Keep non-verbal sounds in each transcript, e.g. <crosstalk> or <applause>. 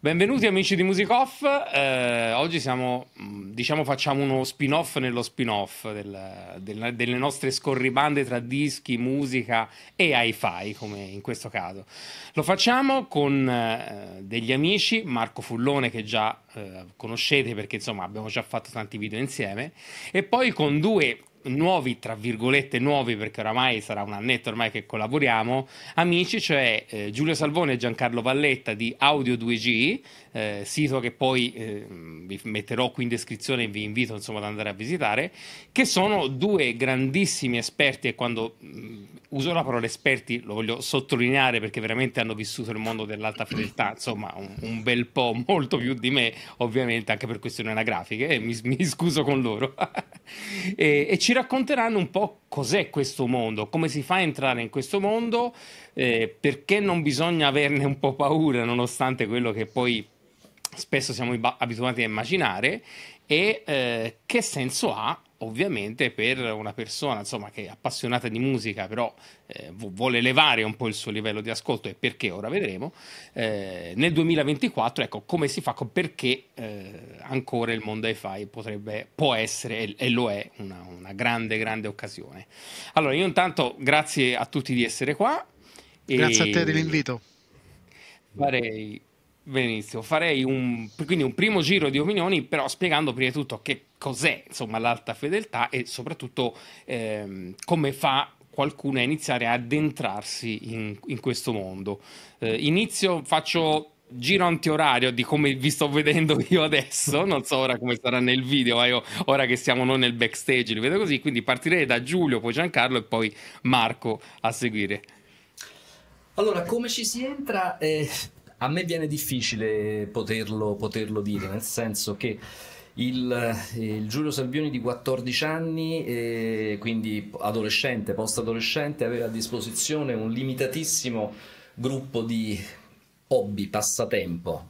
Benvenuti amici di Music Off, eh, oggi siamo, mm, diciamo facciamo uno spin-off nello spin-off del, del, delle nostre scorribande tra dischi, musica e hi-fi come in questo caso. Lo facciamo con eh, degli amici, Marco Fullone che già eh, conoscete perché insomma abbiamo già fatto tanti video insieme e poi con due nuovi, tra virgolette nuovi, perché oramai sarà un annetto ormai che collaboriamo, amici, cioè eh, Giulio Salvone e Giancarlo Valletta di Audio 2G, eh, sito che poi eh, vi metterò qui in descrizione e vi invito insomma ad andare a visitare, che sono due grandissimi esperti e quando mh, mm, uso la parola esperti lo voglio sottolineare perché veramente hanno vissuto il mondo dell'alta fedeltà, insomma un, un bel po', molto più di me ovviamente, anche per questioni anagrafiche, e eh, mi, mi scuso con loro. <laughs> e, e ci racconteranno un po' cos'è questo mondo, come si fa a entrare in questo mondo, eh, perché non bisogna averne un po' paura nonostante quello che poi spesso siamo abituati a immaginare e eh, che senso ha ovviamente per una persona insomma, che è appassionata di musica, però eh, vuole elevare un po' il suo livello di ascolto e perché ora vedremo, eh, nel 2024 ecco come si fa, perché eh, ancora il mondo hi-fi potrebbe, può essere e, e lo è una, una, grande, grande occasione. Allora io intanto grazie a tutti di essere qua. Grazie a te dell'invito. Farei Benissimo, farei un, quindi un primo giro di opinioni, però spiegando prima di tutto che cos'è insomma, l'alta fedeltà e soprattutto ehm, come fa qualcuno a iniziare ad addentrarsi in, in questo mondo. Eh, inizio, faccio giro antiorario di come vi sto vedendo <laughs> io adesso, non so ora come sarà nel video, ma io ora che siamo noi nel backstage li vedo così, quindi partirei da Giulio, poi Giancarlo e poi Marco a seguire. Allora, come ci si entra? Eh, a me viene difficile poterlo, poterlo dire, nel senso che il, il, Giulio Salvioni di 14 anni, eh, quindi adolescente, post-adolescente, aveva a disposizione un limitatissimo gruppo di hobby, passatempo,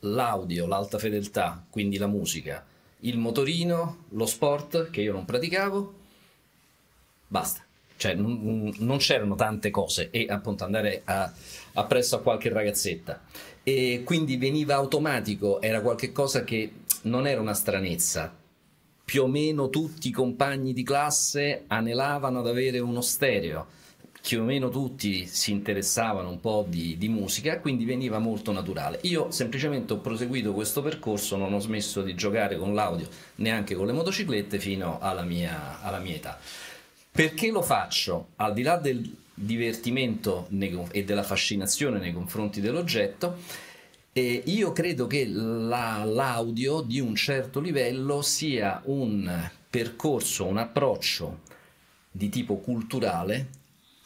l'audio, l'alta fedeltà, quindi la musica, il motorino, lo sport che io non praticavo, basta cioè non, non c'erano tante cose e appunto andare a, appresso a qualche ragazzetta. E quindi veniva automatico, era qualcosa che non era una stranezza. Più o meno tutti i compagni di classe anelavano ad avere uno stereo, più o meno tutti si interessavano un po' di, di, musica, quindi veniva molto naturale. Io semplicemente ho proseguito questo percorso, non ho smesso di giocare con l'audio neanche con le motociclette fino alla mia, alla mia età. Perché lo faccio? Al di là del divertimento e della fascinazione nei confronti dell'oggetto, eh, io credo che la, l'audio di un certo livello sia un percorso, un approccio di tipo culturale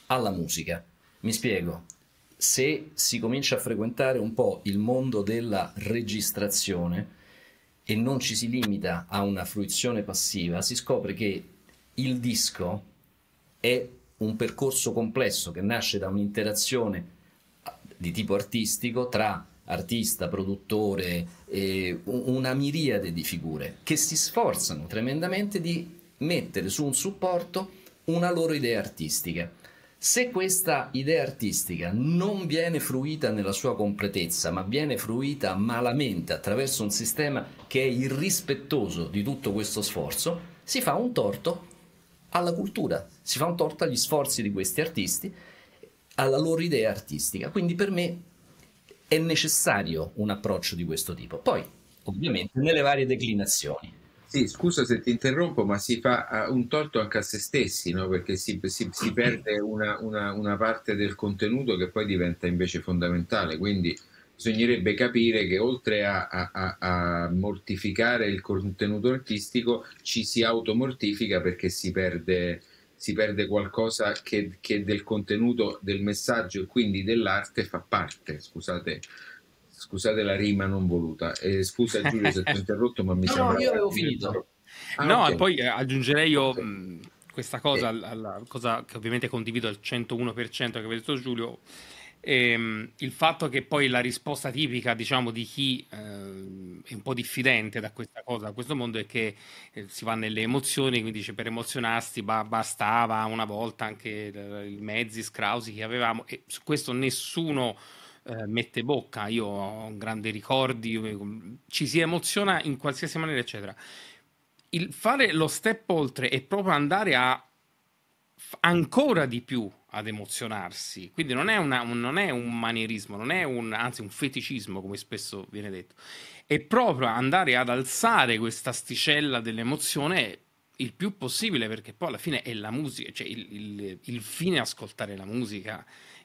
alla musica. Mi spiego, se si comincia a frequentare un po' il mondo della registrazione e non ci si limita a una fruizione passiva, si scopre che il disco è un percorso complesso che nasce da un'interazione di tipo artistico tra artista, produttore, e una miriade di figure che si sforzano tremendamente di mettere su un supporto una loro idea artistica. Se questa idea artistica non viene fruita nella sua completezza, ma viene fruita malamente attraverso un sistema che è irrispettoso di tutto questo sforzo, si fa un torto alla cultura, si fa un torto agli sforzi di questi artisti, alla loro idea artistica. Quindi per me è necessario un approccio di questo tipo. Poi, ovviamente, nelle varie declinazioni. Sì, scusa se ti interrompo, ma si fa eh, un torto anche a se stessi, no? perché si, si, si <clears throat> perde una, una, una parte del contenuto che poi diventa invece fondamentale. Quindi bisognerebbe capire che oltre a, a, a, mortificare il contenuto artistico ci si automortifica perché si perde, si perde qualcosa che, che, del contenuto, del messaggio e quindi dell'arte fa parte, scusate. Scusate la rima non voluta. Eh, scusa Giulio se ti ho <laughs> interrotto, ma mi no, sembra. No, io avevo finito. Ah, no, okay. e poi eh, aggiungerei io okay. mh, questa cosa, eh. alla, alla cosa che ovviamente condivido al 101% che aveva detto Giulio e, ehm, il fatto che poi la risposta tipica, diciamo, di chi eh, è un po' diffidente da questa cosa, da questo mondo, è che eh, si va nelle emozioni, quindi dice per emozionarsi ba- bastava una volta anche i mezzi scrausi che avevamo, e su questo nessuno eh, mette bocca, io ho un grande ricordi, ci si emoziona in qualsiasi maniera, eccetera. Il fare lo step oltre è proprio andare a ancora di più ad emozionarsi. Quindi non è, una, un, non è un manierismo, non è un, anzi un feticismo, come spesso viene detto. È proprio andare ad alzare questa asticella dell'emozione il più possibile, perché poi alla fine è la musica, cioè il, il, il fine è ascoltare la musica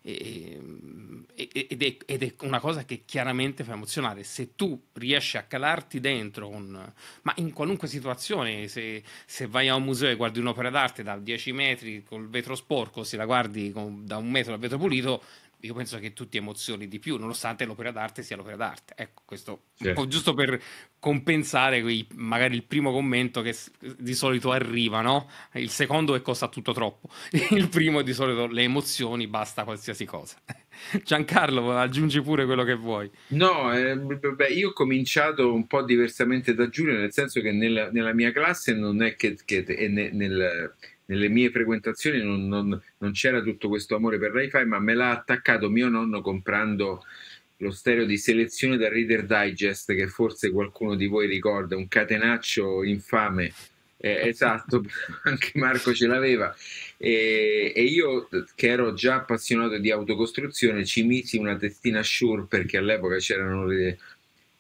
ed è, ed è, una cosa che chiaramente fa emozionare. Se tu riesci a calarti dentro, un, ma in qualunque situazione, se, se, vai a un museo e guardi un'opera d'arte da 10 metri col vetro sporco, se la guardi con, da un metro al vetro pulito, io penso che tu ti emozioni di più, nonostante l'opera d'arte sia l'opera d'arte. Ecco, questo sì. un po' giusto per compensare quei, magari il primo commento che di solito arriva, no? Il secondo è costa tutto troppo. <laughs> Il primo è di solito le emozioni, basta qualsiasi cosa. <laughs> Giancarlo, aggiungi pure quello che vuoi. No, eh, beh, io ho cominciato un po' diversamente da Giulio, nel senso che nella, nella mia classe non è che, che nel, nel nelle mie frequentazioni non, non, non c'era tutto questo amore per Rai-Fi, ma me l'ha attaccato mio nonno comprando lo stereo di selezione da Reader Digest, che forse qualcuno di voi ricorda, un catenaccio infame. Eh, esatto, <laughs> anche Marco ce l'aveva. E, e, io, che ero già appassionato di autocostruzione, ci misi una testina Shure perché all'epoca c'erano le,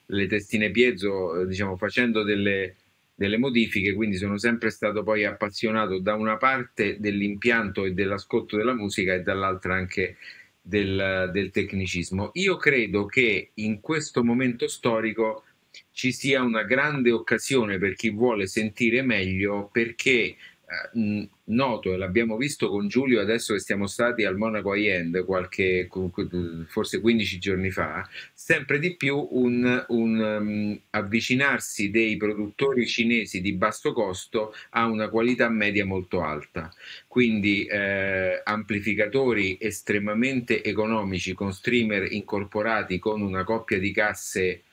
le, testine piezo, diciamo, facendo delle, delle modifiche, quindi sono sempre stato poi appassionato da una parte dell'impianto e dell'ascolto della musica e dall'altra anche del, del tecnicismo. Io credo che in questo momento storico ci sia una grande occasione per chi vuole sentire meglio perché eh, noto, e l'abbiamo visto con Giulio adesso che siamo stati al Monaco High qualche, forse 15 giorni fa, sempre di più un, un um, avvicinarsi dei produttori cinesi di basso costo a una qualità media molto alta. Quindi eh, amplificatori estremamente economici con streamer incorporati con una coppia di casse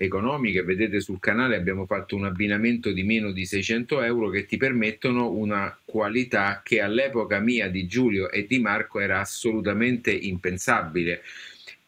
economiche, vedete sul canale abbiamo fatto un abbinamento di meno di 600 euro che ti permettono una qualità che all'epoca mia di Giulio e di Marco era assolutamente impensabile.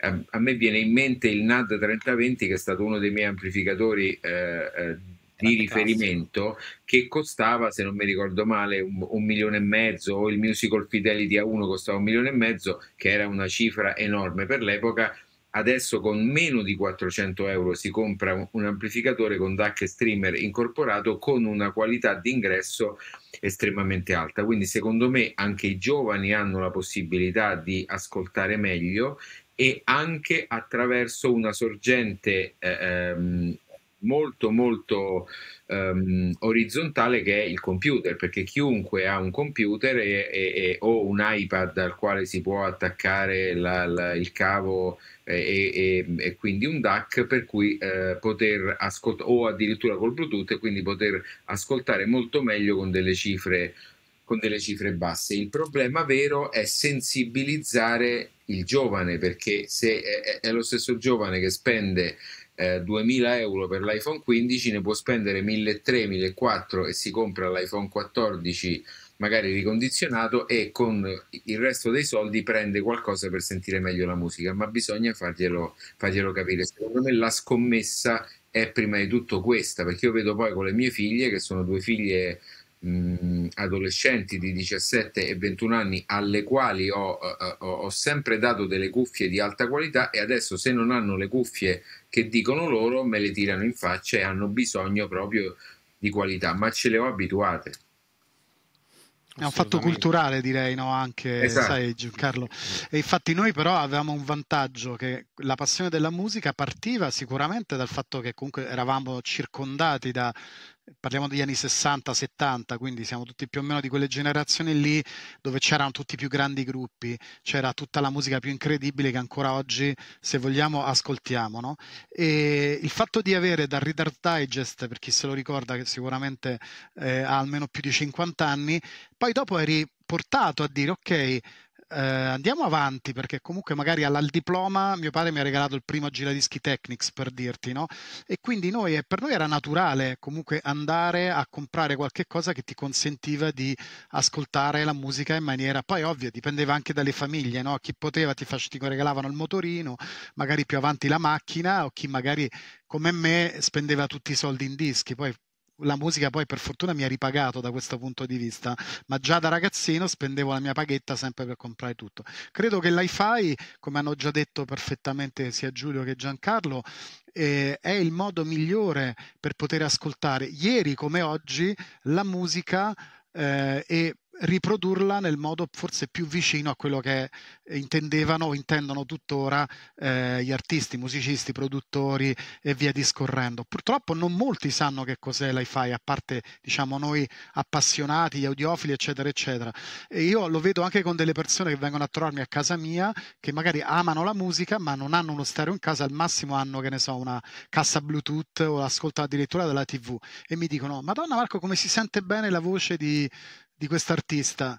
A me viene in mente il NAD 3020 che è stato uno dei miei amplificatori eh, eh di riferimento che costava, se non mi ricordo male, un, un, milione e mezzo o il musical Fidelity A1 costava un milione e mezzo, che era una cifra enorme per l'epoca, adesso con meno di 400 euro si compra un amplificatore con DAC streamer incorporato con una qualità di ingresso estremamente alta. Quindi secondo me anche i giovani hanno la possibilità di ascoltare meglio e anche attraverso una sorgente eh, ehm, molto molto um, orizzontale che è il computer, perché chiunque ha un computer e, e, e, o un iPad al quale si può attaccare la, la, il cavo e, e, e, quindi un DAC per cui eh, poter ascoltare o addirittura col Bluetooth e quindi poter ascoltare molto meglio con delle cifre con delle cifre basse. Il problema vero è sensibilizzare il giovane perché se è, è lo stesso giovane che spende eh, 2000 euro per l'iPhone 15 ne può spendere 1300, 1400 e si compra l'iPhone 14 magari ricondizionato e con il resto dei soldi prende qualcosa per sentire meglio la musica, ma bisogna farglielo, farglielo capire. Secondo me la scommessa è prima di tutto questa, perché io vedo poi con le mie figlie, che sono due figlie mh, mm, adolescenti di 17 e 21 anni, alle quali ho, eh, eh, ho, ho, sempre dato delle cuffie di alta qualità e adesso se non hanno le cuffie che dicono loro me le tirano in faccia e hanno bisogno proprio di qualità, ma ce le ho abituate. È un fatto culturale, direi, no? anche esatto. sai, Giancarlo. E infatti, noi però avevamo un vantaggio che la passione della musica partiva sicuramente dal fatto che comunque eravamo circondati da parliamo degli anni 60-70, quindi siamo tutti più o meno di quelle generazioni lì dove c'erano tutti i più grandi gruppi, c'era tutta la musica più incredibile che ancora oggi, se vogliamo, ascoltiamo. No? E il fatto di avere dal Reader Digest, per chi se lo ricorda, che sicuramente eh, ha almeno più di 50 anni, poi dopo eri portato a dire ok eh, andiamo avanti perché comunque magari al diploma mio padre mi ha regalato il primo giradischi Technics per dirti, no? E quindi noi, eh, per noi era naturale comunque andare a comprare qualche cosa che ti consentiva di ascoltare la musica in maniera, poi ovvio, dipendeva anche dalle famiglie, no? Chi poteva ti, fac- ti regalavano il motorino, magari più avanti la macchina o chi magari come me spendeva tutti i soldi in dischi, poi la musica poi per fortuna mi ha ripagato da questo punto di vista, ma già da ragazzino spendevo la mia paghetta sempre per comprare tutto. Credo che lhi come hanno già detto perfettamente sia Giulio che Giancarlo, eh, è il modo migliore per poter ascoltare ieri come oggi la musica eh, e riprodurla nel modo forse più vicino a quello che intendevano o intendono tuttora eh, gli artisti, musicisti, produttori e via discorrendo. Purtroppo non molti sanno che cos'è l'iFi, a parte diciamo noi appassionati, gli audiofili, eccetera, eccetera. E io lo vedo anche con delle persone che vengono a trovarmi a casa mia, che magari amano la musica, ma non hanno uno stereo in casa, al massimo hanno, che ne so, una cassa Bluetooth o ascoltano addirittura della TV e mi dicono, Madonna Marco, come si sente bene la voce di di quest'artista.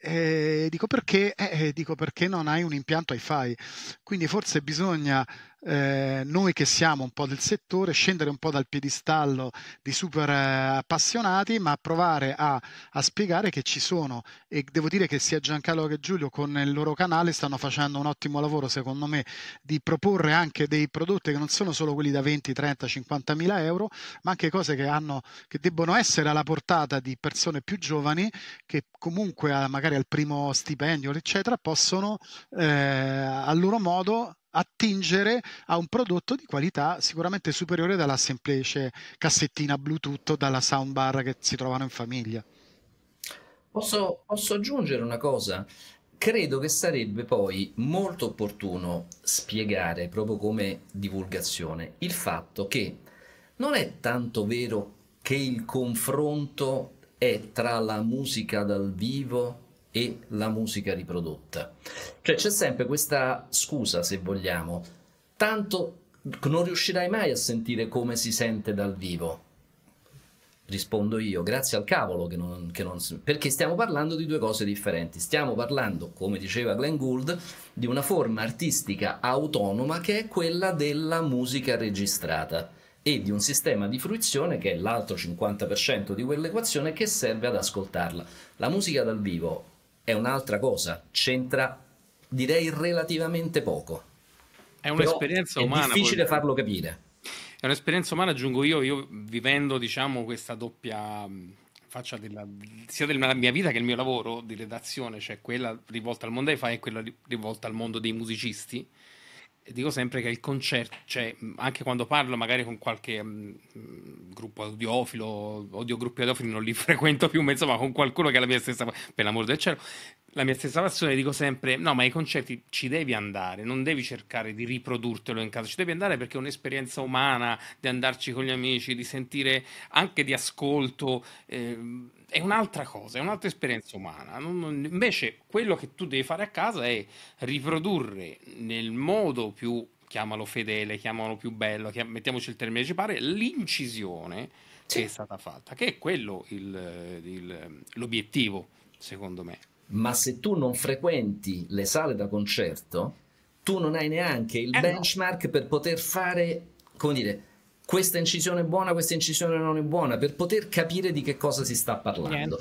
Eh, dico perché? Eh, eh, dico perché non hai un impianto hi-fi, quindi forse bisogna eh, noi che siamo un po' del settore scendere un po' dal piedistallo di super eh, appassionati, ma provare a, a spiegare che ci sono e devo dire che sia Giancarlo che Giulio con il loro canale stanno facendo un ottimo lavoro, secondo me, di proporre anche dei prodotti che non sono solo quelli da 20, 30, 50 mila euro, ma anche cose che, hanno, che debbono essere alla portata di persone più giovani che comunque magari al primo stipendio, eccetera, possono eh, a loro modo attingere a un prodotto di qualità sicuramente superiore dalla semplice cassettina Bluetooth o dalla soundbar che si trovano in famiglia. Posso, posso aggiungere una cosa? Credo che sarebbe poi molto opportuno spiegare, proprio come divulgazione, il fatto che non è tanto vero che il confronto è tra la musica dal vivo e la musica riprodotta. Cioè c'è sempre questa scusa, se vogliamo, tanto non riuscirai mai a sentire come si sente dal vivo. Rispondo io, grazie al cavolo che non, che non, perché stiamo parlando di due cose differenti. Stiamo parlando, come diceva Glenn Gould, di una forma artistica autonoma che è quella della musica registrata e di un sistema di fruizione che è l'altro 50% di quell'equazione che serve ad ascoltarla. La musica dal vivo è un'altra cosa, c'entra direi relativamente poco. È un'esperienza umana. È difficile poi... farlo capire. È un'esperienza umana, aggiungo io, io vivendo diciamo questa doppia mm, faccia della, sia della mia vita che il mio lavoro di redazione, cioè quella rivolta al mondo dei fai e quella rivolta al mondo dei musicisti dico sempre che il concerto, cioè, anche quando parlo magari con qualche mh, gruppo audiofilo, odio gruppi audiofili, non li <laughs> frequento più, ma insomma con qualcuno che ha la mia stessa, per l'amor del cielo, la mia stessa passione, dico sempre, no, ma i concerti ci devi andare, non devi cercare di riprodurtelo in casa, ci devi andare perché è un'esperienza umana di andarci con gli amici, di sentire anche di ascolto. Eh, è un'altra cosa, è un'altra esperienza umana. Non, non, invece quello che tu devi fare a casa è riprodurre nel modo più, chiamalo fedele, chiamalo più bello, chiam- mettiamoci il termine ci pare, l'incisione sì. che è stata fatta, che è quello il, il, l'obiettivo, secondo me. Ma se tu non frequenti le sale da concerto, tu non hai neanche il eh benchmark no. per poter fare, come dire, questa incisione è buona, questa incisione non è buona, per poter capire di che cosa si sta parlando.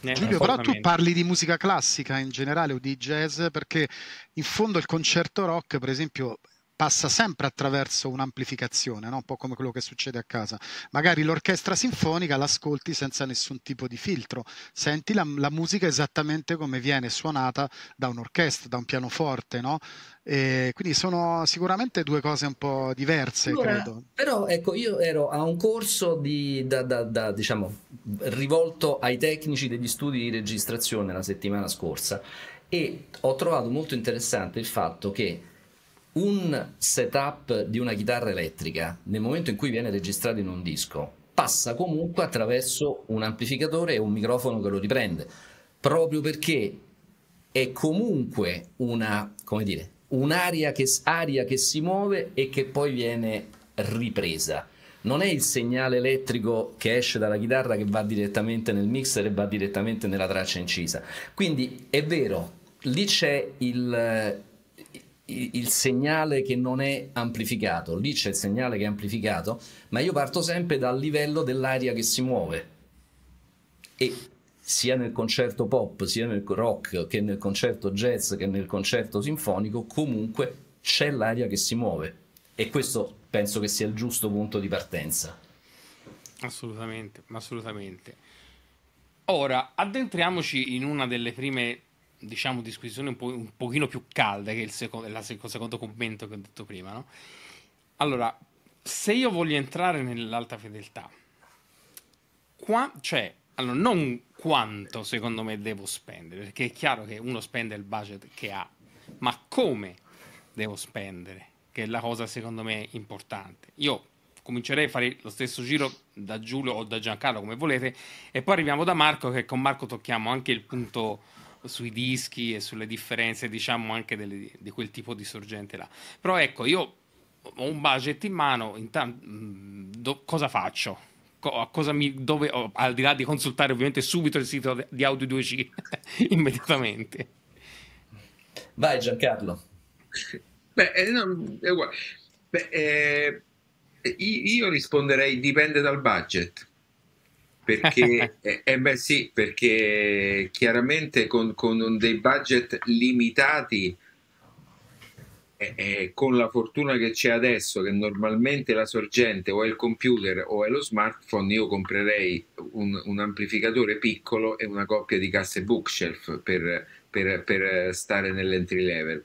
Niente. Giulio, però tu parli di musica classica in generale o di jazz perché in fondo il concerto rock, per esempio, passa sempre attraverso un'amplificazione, no? un po' come quello che succede a casa. Magari l'orchestra sinfonica l'ascolti senza nessun tipo di filtro, senti la, la musica esattamente come viene suonata da un'orchestra, da un pianoforte, no? quindi sono sicuramente due cose un po' diverse, allora, credo. Però ecco, io ero a un corso di, da, da, da, diciamo, rivolto ai tecnici degli studi di registrazione la settimana scorsa e ho trovato molto interessante il fatto che un setup di una chitarra elettrica, nel momento in cui viene registrato in un disco, passa comunque attraverso un amplificatore e un microfono che lo riprende, proprio perché è comunque una, come dire, un'aria che, aria che si muove e che poi viene ripresa. Non è il segnale elettrico che esce dalla chitarra che va direttamente nel mixer e va direttamente nella traccia incisa. Quindi è vero, lì c'è il, il segnale che non è amplificato, lì c'è il segnale che è amplificato, ma io parto sempre dal livello dell'aria che si muove. E sia nel concerto pop, sia nel rock, che nel concerto jazz, che nel concerto sinfonico, comunque c'è l'aria che si muove. E questo penso che sia il giusto punto di partenza. Assolutamente, assolutamente. Ora, addentriamoci in una delle prime diciamo, disquisizione un, po', un pochino più calda che il, seco- la, il secondo commento che ho detto prima, no? Allora, se io voglio entrare nell'alta fedeltà, qua, cioè, allora, non quanto secondo me devo spendere, perché è chiaro che uno spende il budget che ha, ma come devo spendere, che è la cosa secondo me importante. Io comincerei a fare lo stesso giro da Giulio o da Giancarlo, come volete, e poi arriviamo da Marco, che con Marco tocchiamo anche il punto sui dischi e sulle differenze, diciamo, anche delle, di quel tipo di sorgente là. Però ecco, io ho un budget in mano, intanto, mm, do, cosa faccio? Co- cosa mi, dove, oh, al di là di consultare ovviamente subito il sito di Audio 2C <laughs> immediatamente. Vai Giancarlo. Beh, eh, no, eh, Beh eh, io risponderei dipende dal budget perché, <laughs> eh, eh, beh, sì, perché chiaramente con, con dei budget limitati eh, eh, con la fortuna che c'è adesso, che normalmente la sorgente o è il computer o è lo smartphone, io comprerei un, un amplificatore piccolo e una coppia di casse bookshelf per, per, per stare nell'entry level.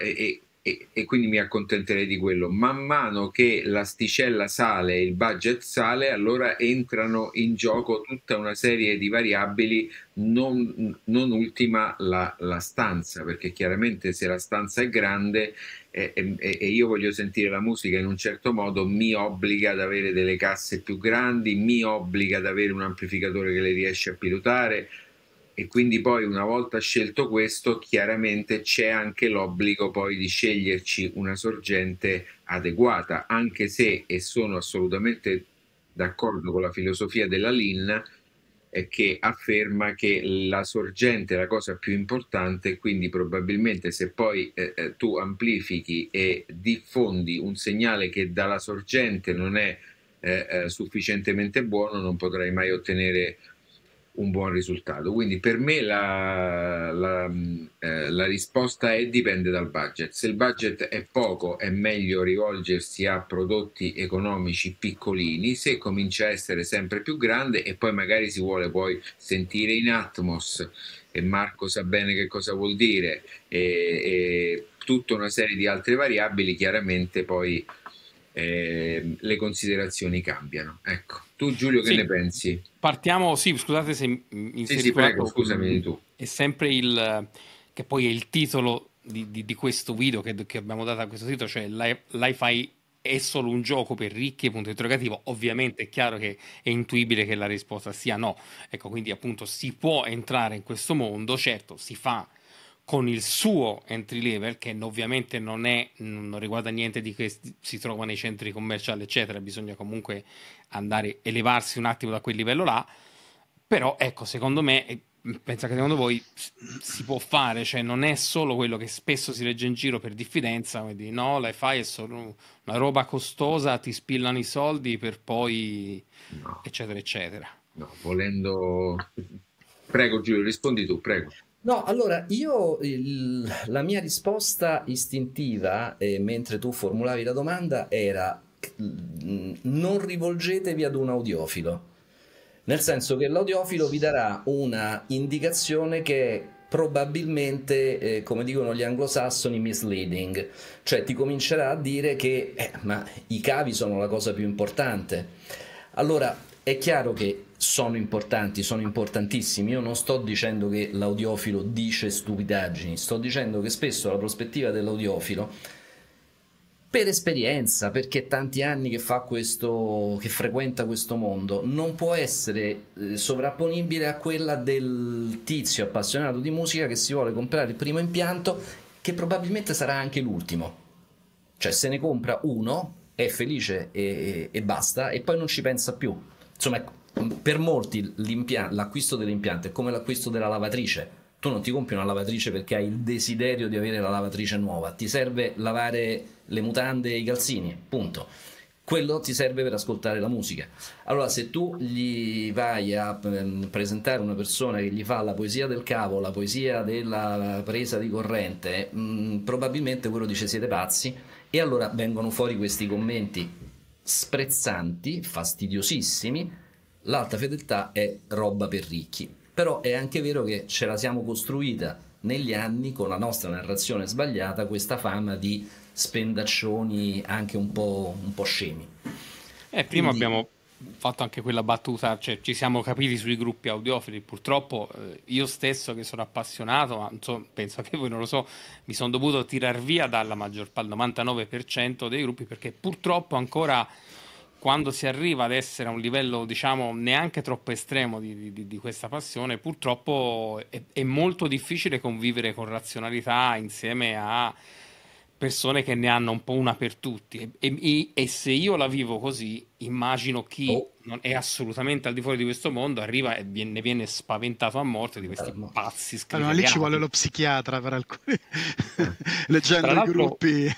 e e, e, quindi mi accontenterei di quello. Man mano che l'asticella sale, il budget sale, allora entrano in gioco tutta una serie di variabili, non, non ultima la, la, stanza, perché chiaramente se la stanza è grande e, e, e io voglio sentire la musica in un certo modo, mi obbliga ad avere delle casse più grandi, mi obbliga ad avere un amplificatore che le riesce a pilotare e quindi poi una volta scelto questo chiaramente c'è anche l'obbligo poi di sceglierci una sorgente adeguata anche se e sono assolutamente d'accordo con la filosofia della Lin che afferma che la sorgente è la cosa più importante quindi probabilmente se poi eh, eh tu amplifichi e diffondi un segnale che dalla sorgente non è eh, eh sufficientemente buono non potrai mai ottenere un buon risultato. Quindi per me la, la, eh, la, risposta è dipende dal budget. Se il budget è poco è meglio rivolgersi a prodotti economici piccolini, se comincia a essere sempre più grande e poi magari si vuole poi sentire in Atmos e Marco sa bene che cosa vuol dire e, e tutta una serie di altre variabili chiaramente poi eh, le considerazioni cambiano. Ecco, tu Giulio che sì, ne pensi? Partiamo, sì, scusate se mi sì, sì, prego, scusami tu. È sempre il, che poi è il titolo di, di, di questo video che, che, abbiamo dato a questo sito, cioè lhi è solo un gioco per ricchi, punto interrogativo, ovviamente è chiaro che è intuibile che la risposta sia no, ecco quindi appunto si può entrare in questo mondo, certo si fa con il suo entry level, che ovviamente non, è, non riguarda niente di che si trova nei centri commerciali, eccetera, bisogna comunque andare elevarsi un attimo da quel livello là. Però ecco, secondo me, pensa che secondo voi si può fare, cioè non è solo quello che spesso si legge in giro per diffidenza, quindi no, lhi è solo una roba costosa, ti spillano i soldi per poi no. eccetera eccetera. No, volendo... Prego Giulio, rispondi tu, prego. No, allora io il, la mia risposta istintiva, eh, mentre tu formulavi la domanda, era mm, non rivolgetevi ad un audiofilo, nel senso che l'audiofilo vi darà una indicazione che è probabilmente, eh, come dicono gli anglosassoni, misleading, cioè ti comincerà a dire che eh, ma i cavi sono la cosa più importante. Allora, è chiaro che sono importanti, sono importantissimi. Io non sto dicendo che l'audiofilo dice stupidaggini, sto dicendo che spesso la prospettiva dell'audiofilo, per esperienza, perché tanti anni che fa questo, che frequenta questo mondo, non può essere eh, sovrapponibile a quella del tizio appassionato di musica che si vuole comprare il primo impianto, che probabilmente sarà anche l'ultimo. Cioè se ne compra uno, è felice e, e basta, e poi non ci pensa più insomma, ecco, per molti l'acquisto dell'impianto è come l'acquisto della lavatrice. Tu non ti compri una lavatrice perché hai il desiderio di avere la lavatrice nuova, ti serve lavare le mutande e i calzini, punto quello ti serve per ascoltare la musica. Allora, se tu gli vai a ehm, presentare una persona che gli fa la poesia del cavo, la poesia della presa di corrente, mh, mm, probabilmente quello dice siete pazzi e allora vengono fuori questi commenti sprezzanti, fastidiosissimi, l'alta fedeltà è roba per ricchi. Però è anche vero che ce la siamo costruita negli anni con la nostra narrazione sbagliata, questa fama di spendaccioni anche un po', un po scemi. Eh, prima Quindi, abbiamo fatto anche quella battuta, cioè, ci siamo capiti sui gruppi audiofili, purtroppo eh, io stesso che sono appassionato, ma insomma, penso anche voi non lo so, mi sono dovuto tirar via dalla maggior parte, dal 99% dei gruppi, perché purtroppo ancora quando si arriva ad essere a un livello, diciamo, neanche troppo estremo di, di, di questa passione, purtroppo è, è, molto difficile convivere con razionalità insieme a persone che ne hanno un po' una per tutti. E, e, e se io la vivo così, immagino chi oh. non è assolutamente al di fuori di questo mondo arriva e viene, viene spaventato a morte di questi eh, pazzi scriveri. Ah, allora lì ci vuole lo psichiatra per alcuni <laughs> <laughs> leggendo i gruppi.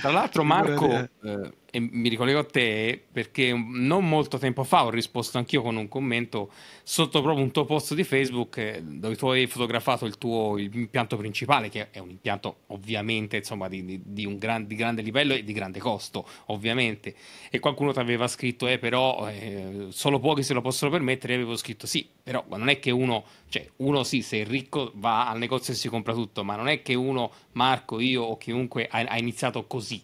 Tra l'altro <laughs> Marco, eh. eh, e mi ricollego a te perché non molto tempo fa ho risposto anch'io con un commento sotto proprio un tuo post di Facebook eh, dove tu hai fotografato il tuo il impianto principale che è un impianto ovviamente insomma di, di, di un gran, di grande livello e di grande costo ovviamente e qualcuno ti aveva scritto scritto, eh, però eh, solo pochi se lo possono permettere, io avevo scritto sì, però non è che uno, cioè uno sì, se è ricco va al negozio e si compra tutto, ma non è che uno, Marco, io o chiunque ha, ha iniziato così.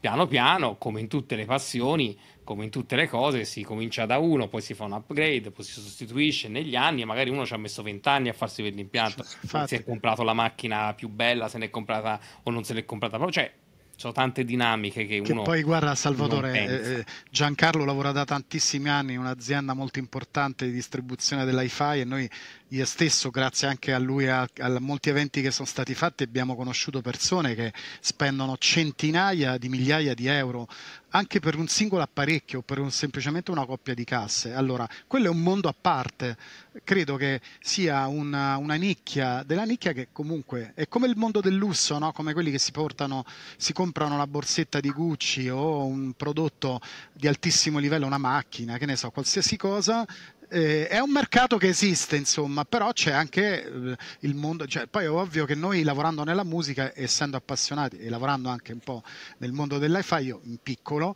Piano piano, come in tutte le passioni, come in tutte le cose, si comincia da uno, poi si fa un upgrade, poi si sostituisce negli anni magari uno ci ha messo vent'anni a farsi per l'impianto, cioè, si è comprato la macchina più bella, se n'è comprata o non se l'è comprata, però cioè sono tante dinamiche che, che uno poi guarda Salvatore eh, eh, Giancarlo lavora da tantissimi anni in un'azienda molto importante di distribuzione dell'iFi e noi io stesso, grazie anche a lui e a, a, molti eventi che sono stati fatti, abbiamo conosciuto persone che spendono centinaia di migliaia di euro anche per un singolo apparecchio o per un, semplicemente una coppia di casse. Allora, quello è un mondo a parte, credo che sia una, una nicchia, della nicchia che comunque è come il mondo del lusso, no? come quelli che si portano, si comprano la borsetta di Gucci o un prodotto di altissimo livello, una macchina, che ne so, qualsiasi cosa, eh, è un mercato che esiste, insomma, però c'è anche eh, il mondo, cioè, poi è ovvio che noi lavorando nella musica, essendo appassionati e lavorando anche un po' nel mondo dellhi io in piccolo,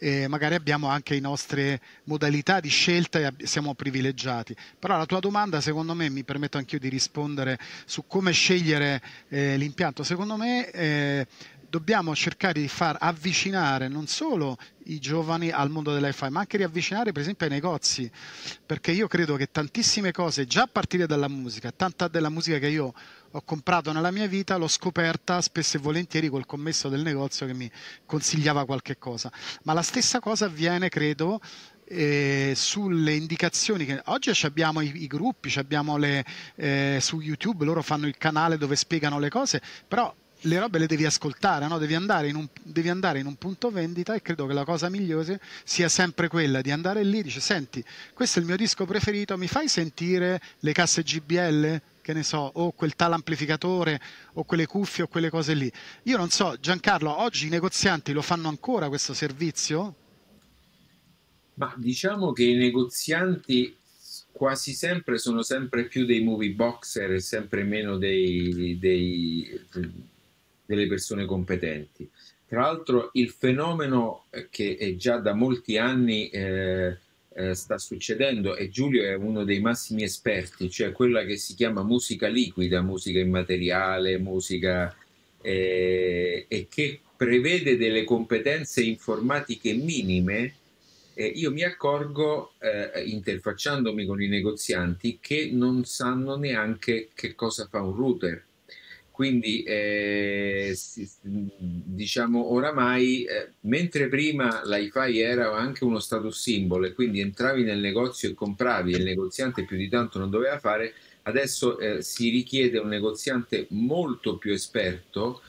eh, magari abbiamo anche le nostre modalità di scelta e siamo privilegiati. Però la tua domanda, secondo me, mi permetto anch'io di rispondere su come scegliere eh, l'impianto. Secondo me eh, dobbiamo cercare di far avvicinare non solo i giovani al mondo dell'iFi, ma anche riavvicinare per esempio ai negozi, perché io credo che tantissime cose, già a partire dalla musica, tanta della musica che io ho comprato nella mia vita, l'ho scoperta spesso e volentieri col commesso del negozio che mi consigliava qualche cosa, ma la stessa cosa avviene, credo, eh, sulle indicazioni che oggi abbiamo i, i gruppi, abbiamo le, eh, su YouTube, loro fanno il canale dove spiegano le cose, però le robe le devi ascoltare, no? devi, andare un, devi, andare in un, punto vendita e credo che la cosa migliore sia sempre quella di andare lì e dire senti, questo è il mio disco preferito, mi fai sentire le casse GBL? che ne so, o quel tal amplificatore, o quelle cuffie, o quelle cose lì. Io non so, Giancarlo, oggi i negozianti lo fanno ancora questo servizio? Ma diciamo che i negozianti quasi sempre sono sempre più dei movie boxer e sempre meno dei, dei delle persone competenti. Tra l'altro il fenomeno eh, che è già da molti anni eh, eh, sta succedendo e Giulio è uno dei massimi esperti, cioè quella che si chiama musica liquida, musica immateriale, musica eh, e che prevede delle competenze informatiche minime, eh, io mi accorgo eh, interfacciandomi con i negozianti che non sanno neanche che cosa fa un router quindi eh, diciamo oramai, eh, mentre prima l'iFi era anche uno status simbolo e quindi entravi nel negozio e compravi e il negoziante più di tanto non doveva fare, adesso eh, si richiede un negoziante molto più esperto,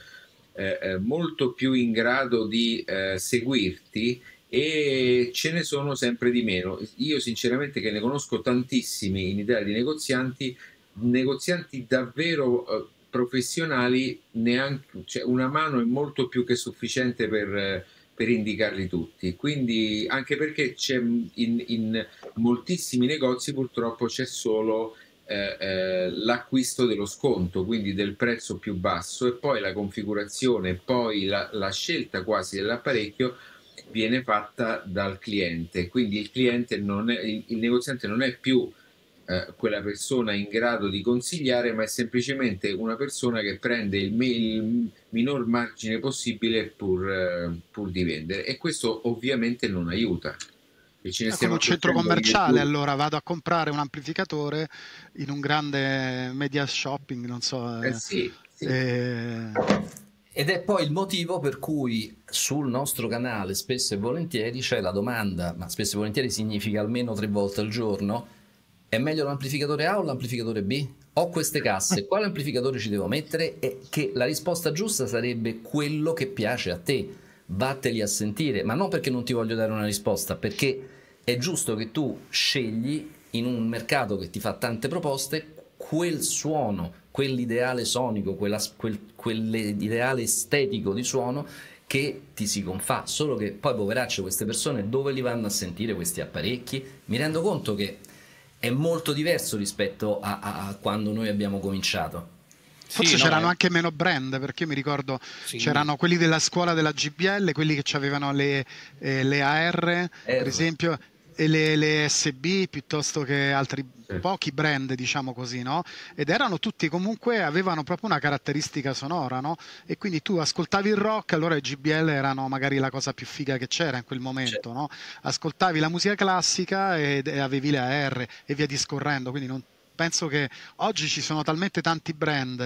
eh, eh, molto più in grado di eh, seguirti e ce ne sono sempre di meno. Io sinceramente che ne conosco tantissimi in Italia di negozianti, negozianti davvero professionali neanche, cioè una mano è molto più che sufficiente per, per indicarli tutti. Quindi, anche perché c'è in, in moltissimi negozi purtroppo c'è solo eh, eh, l'acquisto dello sconto, quindi del prezzo più basso, e poi la configurazione, poi la, la scelta quasi dell'apparecchio viene fatta dal cliente. Quindi il cliente non è, il, il negoziante non è più eh, quella persona in grado di consigliare, ma è semplicemente una persona che prende il, il minor margine possibile pur, eh, pur, di vendere e questo ovviamente non aiuta. E ce ne ecco, stiamo un centro commerciale, allora vado a comprare un amplificatore in un grande media shopping, non so. Eh, sì, sì. Eh, Ed è poi il motivo per cui sul nostro canale spesso e volentieri c'è la domanda, ma spesso e volentieri significa almeno tre volte al giorno, è meglio l'amplificatore A o l'amplificatore B? Ho queste casse, <laughs> quale amplificatore ci devo mettere? E che la risposta giusta sarebbe quello che piace a te. Vatteli a sentire, ma non perché non ti voglio dare una risposta, perché è giusto che tu scegli in un mercato che ti fa tante proposte quel suono, quell'ideale sonico, quella, quel, quell'ideale estetico di suono che ti si confà. Solo che poi, poveracce, queste persone dove li vanno a sentire questi apparecchi? Mi rendo conto che è molto diverso rispetto a, a, a quando noi abbiamo cominciato. Forse sì, c'erano no, eh. anche meno brand, perché io mi ricordo sì. c'erano quelli della scuola della GBL, quelli che avevano le, eh, le AR, eh, per esempio, le, le SB piuttosto che altri sì. pochi brand, diciamo così, no? Ed erano tutti comunque, avevano proprio una caratteristica sonora, no? E quindi tu ascoltavi il rock, allora i GBL erano magari la cosa più figa che c'era in quel momento, sì. no? Ascoltavi la musica classica e, e avevi le AR e via discorrendo, quindi non penso che oggi ci sono talmente tanti brand,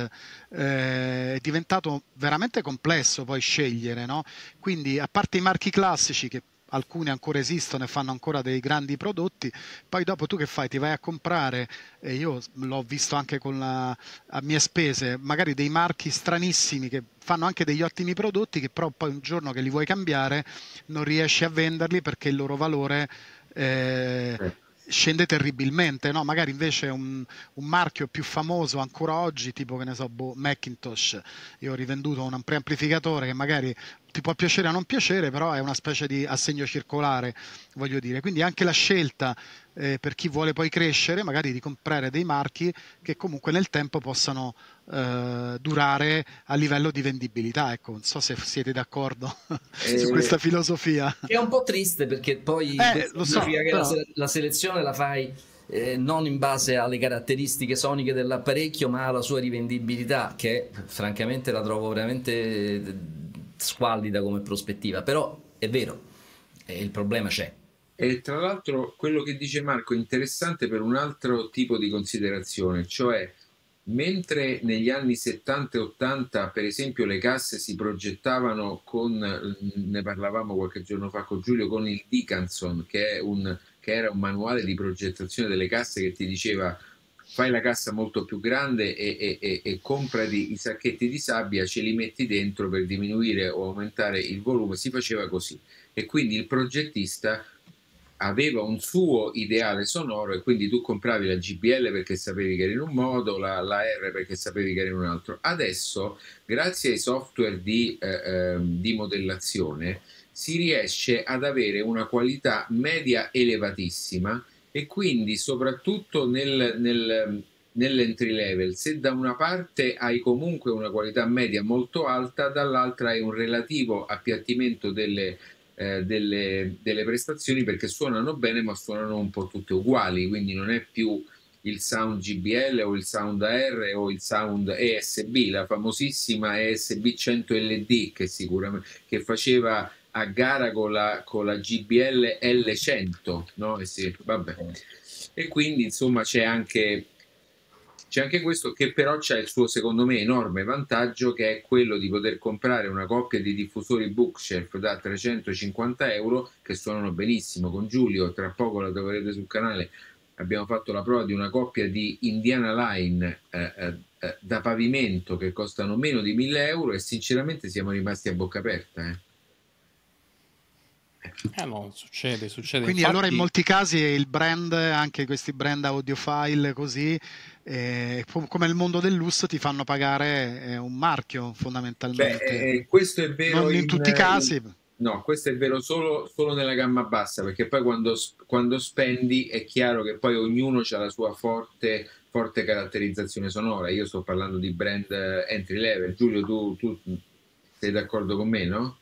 eh, è diventato veramente complesso poi scegliere, no? Quindi a parte i marchi classici che alcuni ancora esistono e fanno ancora dei grandi prodotti, poi dopo tu che fai? Ti vai a comprare, e io l'ho visto anche la, a mie spese, magari dei marchi stranissimi che fanno anche degli ottimi prodotti che però poi un giorno che li vuoi cambiare non riesci a venderli perché il loro valore... Eh, scende terribilmente, no? magari invece un, un, marchio più famoso ancora oggi, tipo che ne so, boh, Macintosh, io ho rivenduto un preamplificatore che magari ti può piacere o non piacere, però è una specie di assegno circolare, voglio dire, quindi anche la scelta eh, per chi vuole poi crescere, magari di comprare dei marchi che comunque nel tempo possano eh, durare a livello di vendibilità. Ecco, non so se siete d'accordo <laughs> eh, su questa filosofia. È un po' triste perché poi eh, so, però... la, selezione la fai. Eh, non in base alle caratteristiche soniche dell'apparecchio, ma alla sua rivendibilità, che francamente la trovo veramente eh, squallida come prospettiva. Però è vero, eh, il problema c'è. E tra l'altro quello che dice Marco è interessante per un altro tipo di considerazione, cioè Mentre negli anni 70 e 80, per esempio, le casse si progettavano con, mm, ne parlavamo qualche giorno fa con Giulio, con il Dickinson, che, che, era un manuale di progettazione delle casse che ti diceva fai la cassa molto più grande e, e, e, e comprati i sacchetti di sabbia, ce li metti dentro per diminuire o aumentare il volume, si faceva così. E quindi il progettista aveva un suo ideale sonoro e quindi tu compravi la GBL perché sapevi che era in un modo, la, la R perché sapevi che era in un altro. Adesso, grazie ai software di, eh, ehm, di modellazione, si riesce ad avere una qualità media elevatissima e quindi soprattutto nel, nel, nell'entry level, se da una parte hai comunque una qualità media molto alta, dall'altra hai un relativo appiattimento delle eh, delle, delle, prestazioni perché suonano bene ma suonano un po' tutte uguali, quindi non è più il sound GBL o il sound AR o il sound ESB, la famosissima ESB 100 LD che sicuramente che faceva a gara con la, con la GBL L100, no? Eh sì, vabbè. E quindi insomma c'è anche c'è anche questo che però c'è il suo secondo me enorme vantaggio che è quello di poter comprare una coppia di diffusori bookshelf da 350 euro che suonano benissimo con Giulio, tra poco la troverete sul canale, abbiamo fatto la prova di una coppia di Indiana Line eh, eh, eh da pavimento che costano meno di 1000 euro e sinceramente siamo rimasti a bocca aperta. Eh. Eh no, succede, succede. Quindi Infatti... allora in molti casi il brand, anche questi brand audiofile così, eh, come il mondo del lusso ti fanno pagare eh, un marchio fondamentalmente. Beh, eh, questo è vero. Non in, in tutti i eh, casi. No, questo è vero solo, solo, nella gamma bassa, perché poi quando, quando spendi è chiaro che poi ognuno ha la sua forte, forte, caratterizzazione sonora. Io sto parlando di brand eh, entry level. Giulio, tu, tu sei d'accordo con me, no?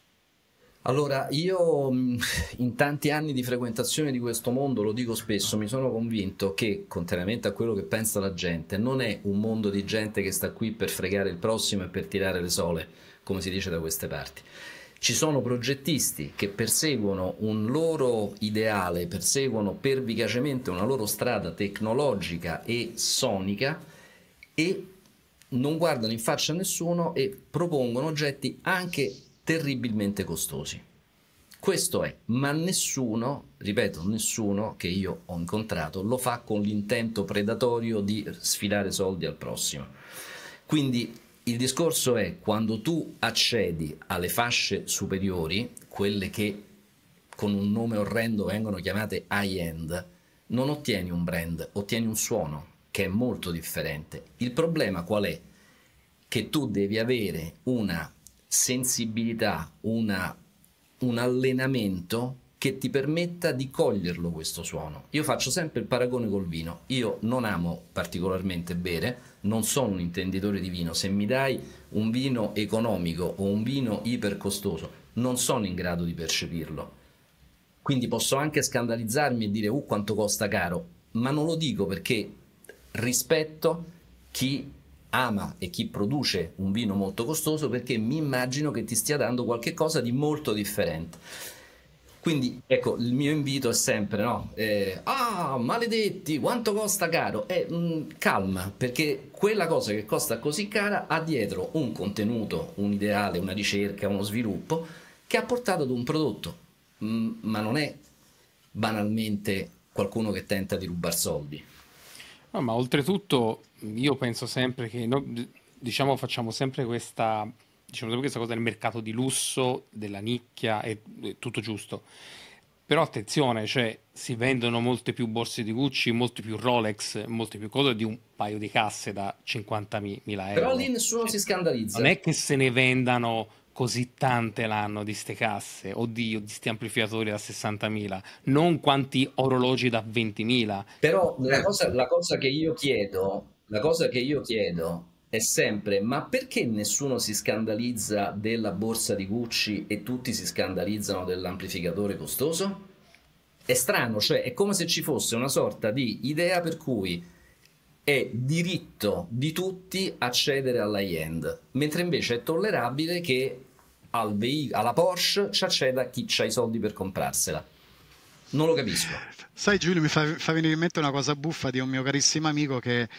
Allora, io mm, <laughs> in tanti anni di frequentazione di questo mondo, lo dico spesso, mi sono convinto che, contrariamente a quello che pensa la gente, non è un mondo di gente che sta qui per fregare il prossimo e per tirare le sole, come si dice da queste parti. Ci sono progettisti che perseguono un loro ideale, perseguono pervicacemente una loro strada tecnologica e sonica e non guardano in faccia a nessuno e propongono oggetti anche terribilmente costosi. Questo è, ma nessuno, ripeto, nessuno che io ho incontrato lo fa con l'intento predatorio di sfilare soldi al prossimo. Quindi il discorso è quando tu accedi alle fasce superiori, quelle che con un nome orrendo vengono chiamate high end, non ottieni un brand, ottieni un suono che è molto differente. Il problema qual è? Che tu devi avere una sensibilità, una, un allenamento che ti permetta di coglierlo questo suono. Io faccio sempre il paragone col vino. Io non amo particolarmente bere, non sono un intenditore di vino. Se mi dai un vino economico o un vino ipercostoso, non sono in grado di percepirlo. Quindi posso anche scandalizzarmi e dire uh quanto costa caro, ma non lo dico perché rispetto chi ama e chi produce un vino molto costoso perché mi immagino che ti stia dando qualcosa di molto differente. Quindi ecco, il mio invito è sempre, no? Eh, ah, maledetti, quanto costa caro? Eh, mh, mm, calma, perché quella cosa che costa così cara ha dietro un contenuto, un ideale, una ricerca, uno sviluppo che ha portato ad un prodotto, mh, mm, ma non è banalmente qualcuno che tenta di rubar soldi. No, ma oltretutto io penso sempre che noi diciamo, facciamo sempre questa, diciamo, sempre questa cosa del mercato di lusso, della nicchia, è, è tutto giusto. Però attenzione, cioè, si vendono molte più borse di Gucci, molte più Rolex, molte più cose di un paio di casse da 50.000 euro. Però lì nessuno cioè, si scandalizza. Non è che se ne vendano così tante l'anno di ste casse, oddio, di sti amplificatori da 60.000, non quanti orologi da 20.000. Però la cosa, la cosa che io chiedo la cosa che io chiedo è sempre, ma perché nessuno si scandalizza della borsa di Gucci e tutti si scandalizzano dell'amplificatore costoso? È strano, cioè è come se ci fosse una sorta di idea per cui è diritto di tutti accedere all'high end, mentre invece è tollerabile che al alla Porsche ci acceda chi ha i soldi per comprarsela. Non lo capisco. Sai Giulio, mi fa, fa venire in mente una cosa buffa di un mio carissimo amico che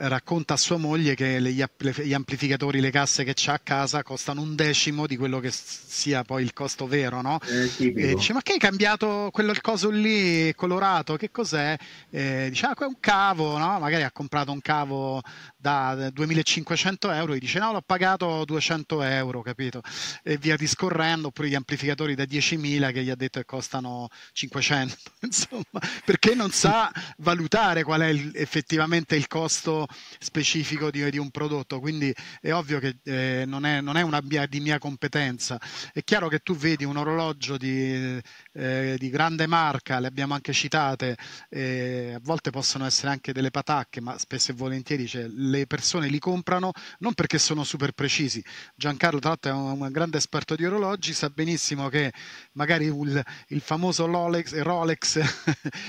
racconta a sua moglie che le, gli amplificatori, le casse che c'ha a casa costano un decimo di quello che sia poi il costo vero, no? Eh, dice, ma che hai cambiato quello il coso lì colorato? Che cos'è? Eh, dice, ah, è un cavo, no? Magari ha comprato un cavo da 2500 euro, gli dice, no, l'ho pagato 200 euro, capito? E via discorrendo, oppure gli amplificatori da 10.000 che gli ha detto che costano 500, <laughs> insomma, perché non sa valutare qual è il, effettivamente il costo specifico di, di un prodotto, quindi è ovvio che eh, non, è, non, è, una mia, di mia competenza. È chiaro che tu vedi un orologio di, eh, di grande marca, le abbiamo anche citate, eh, a volte possono essere anche delle patacche, ma spesso e volentieri cioè, le persone li comprano non perché sono super precisi. Giancarlo tra l'altro è un, un grande esperto di orologi, sa benissimo che magari il, il famoso Rolex, Rolex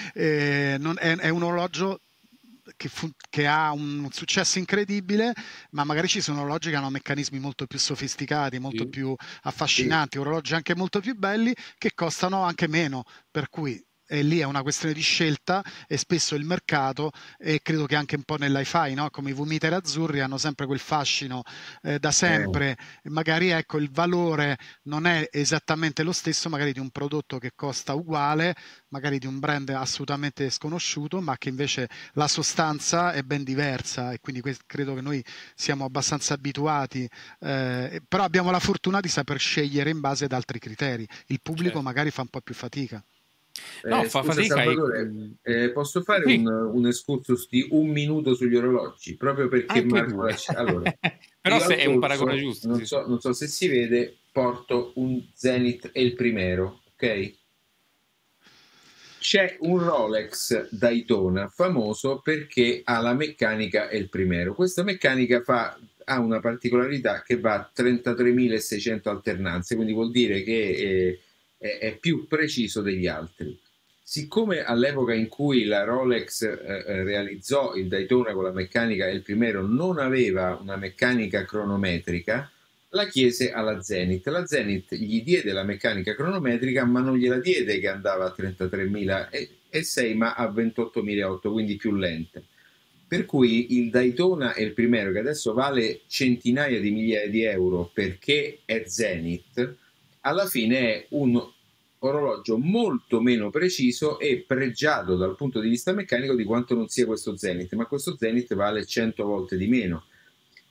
<laughs> eh, non, è, è un orologio che, fu- che, ha un successo incredibile, ma magari ci sono orologi che hanno meccanismi molto più sofisticati, molto sì. più affascinanti, sì. orologi anche molto più belli, che costano anche meno. Per cui e lì è una questione di scelta e spesso il mercato e credo che anche un po' nell'hi-fi, no? come i Vomiter azzurri hanno sempre quel fascino eh, da sempre, eh. magari ecco il valore non è esattamente lo stesso magari di un prodotto che costa uguale, magari di un brand assolutamente sconosciuto, ma che invece la sostanza è ben diversa e quindi credo che noi siamo abbastanza abituati, eh, però abbiamo la fortuna di saper scegliere in base ad altri criteri, il pubblico certo. magari fa un po' più fatica. No, eh, fa fatica. Salvatore, eh, posso fare sì. un, un excursus di un minuto sugli orologi? Proprio perché Marco allora, <laughs> Però se è un paragone giusto. Non, sì. so, non so se si vede, porto un Zenith e il primero, ok? C'è un Rolex Daytona famoso perché ha la meccanica e il primero. Questa meccanica fa ha una particolarità che va a 33.600 alternanze, quindi vuol dire che eh, è, più preciso degli altri. Siccome all'epoca in cui la Rolex eh, eh realizzò il Daytona con la meccanica El Primero non aveva una meccanica cronometrica, la chiese alla Zenith. La Zenith gli diede la meccanica cronometrica, ma non gliela diede che andava a 33.006 ma a 28.008, quindi più lente. Per cui il Daytona El Primero, che adesso vale centinaia di migliaia di euro perché è Zenith, alla fine è un orologio molto meno preciso e pregiato dal punto di vista meccanico di quanto non sia questo Zenith, ma questo Zenith vale 100 volte di meno.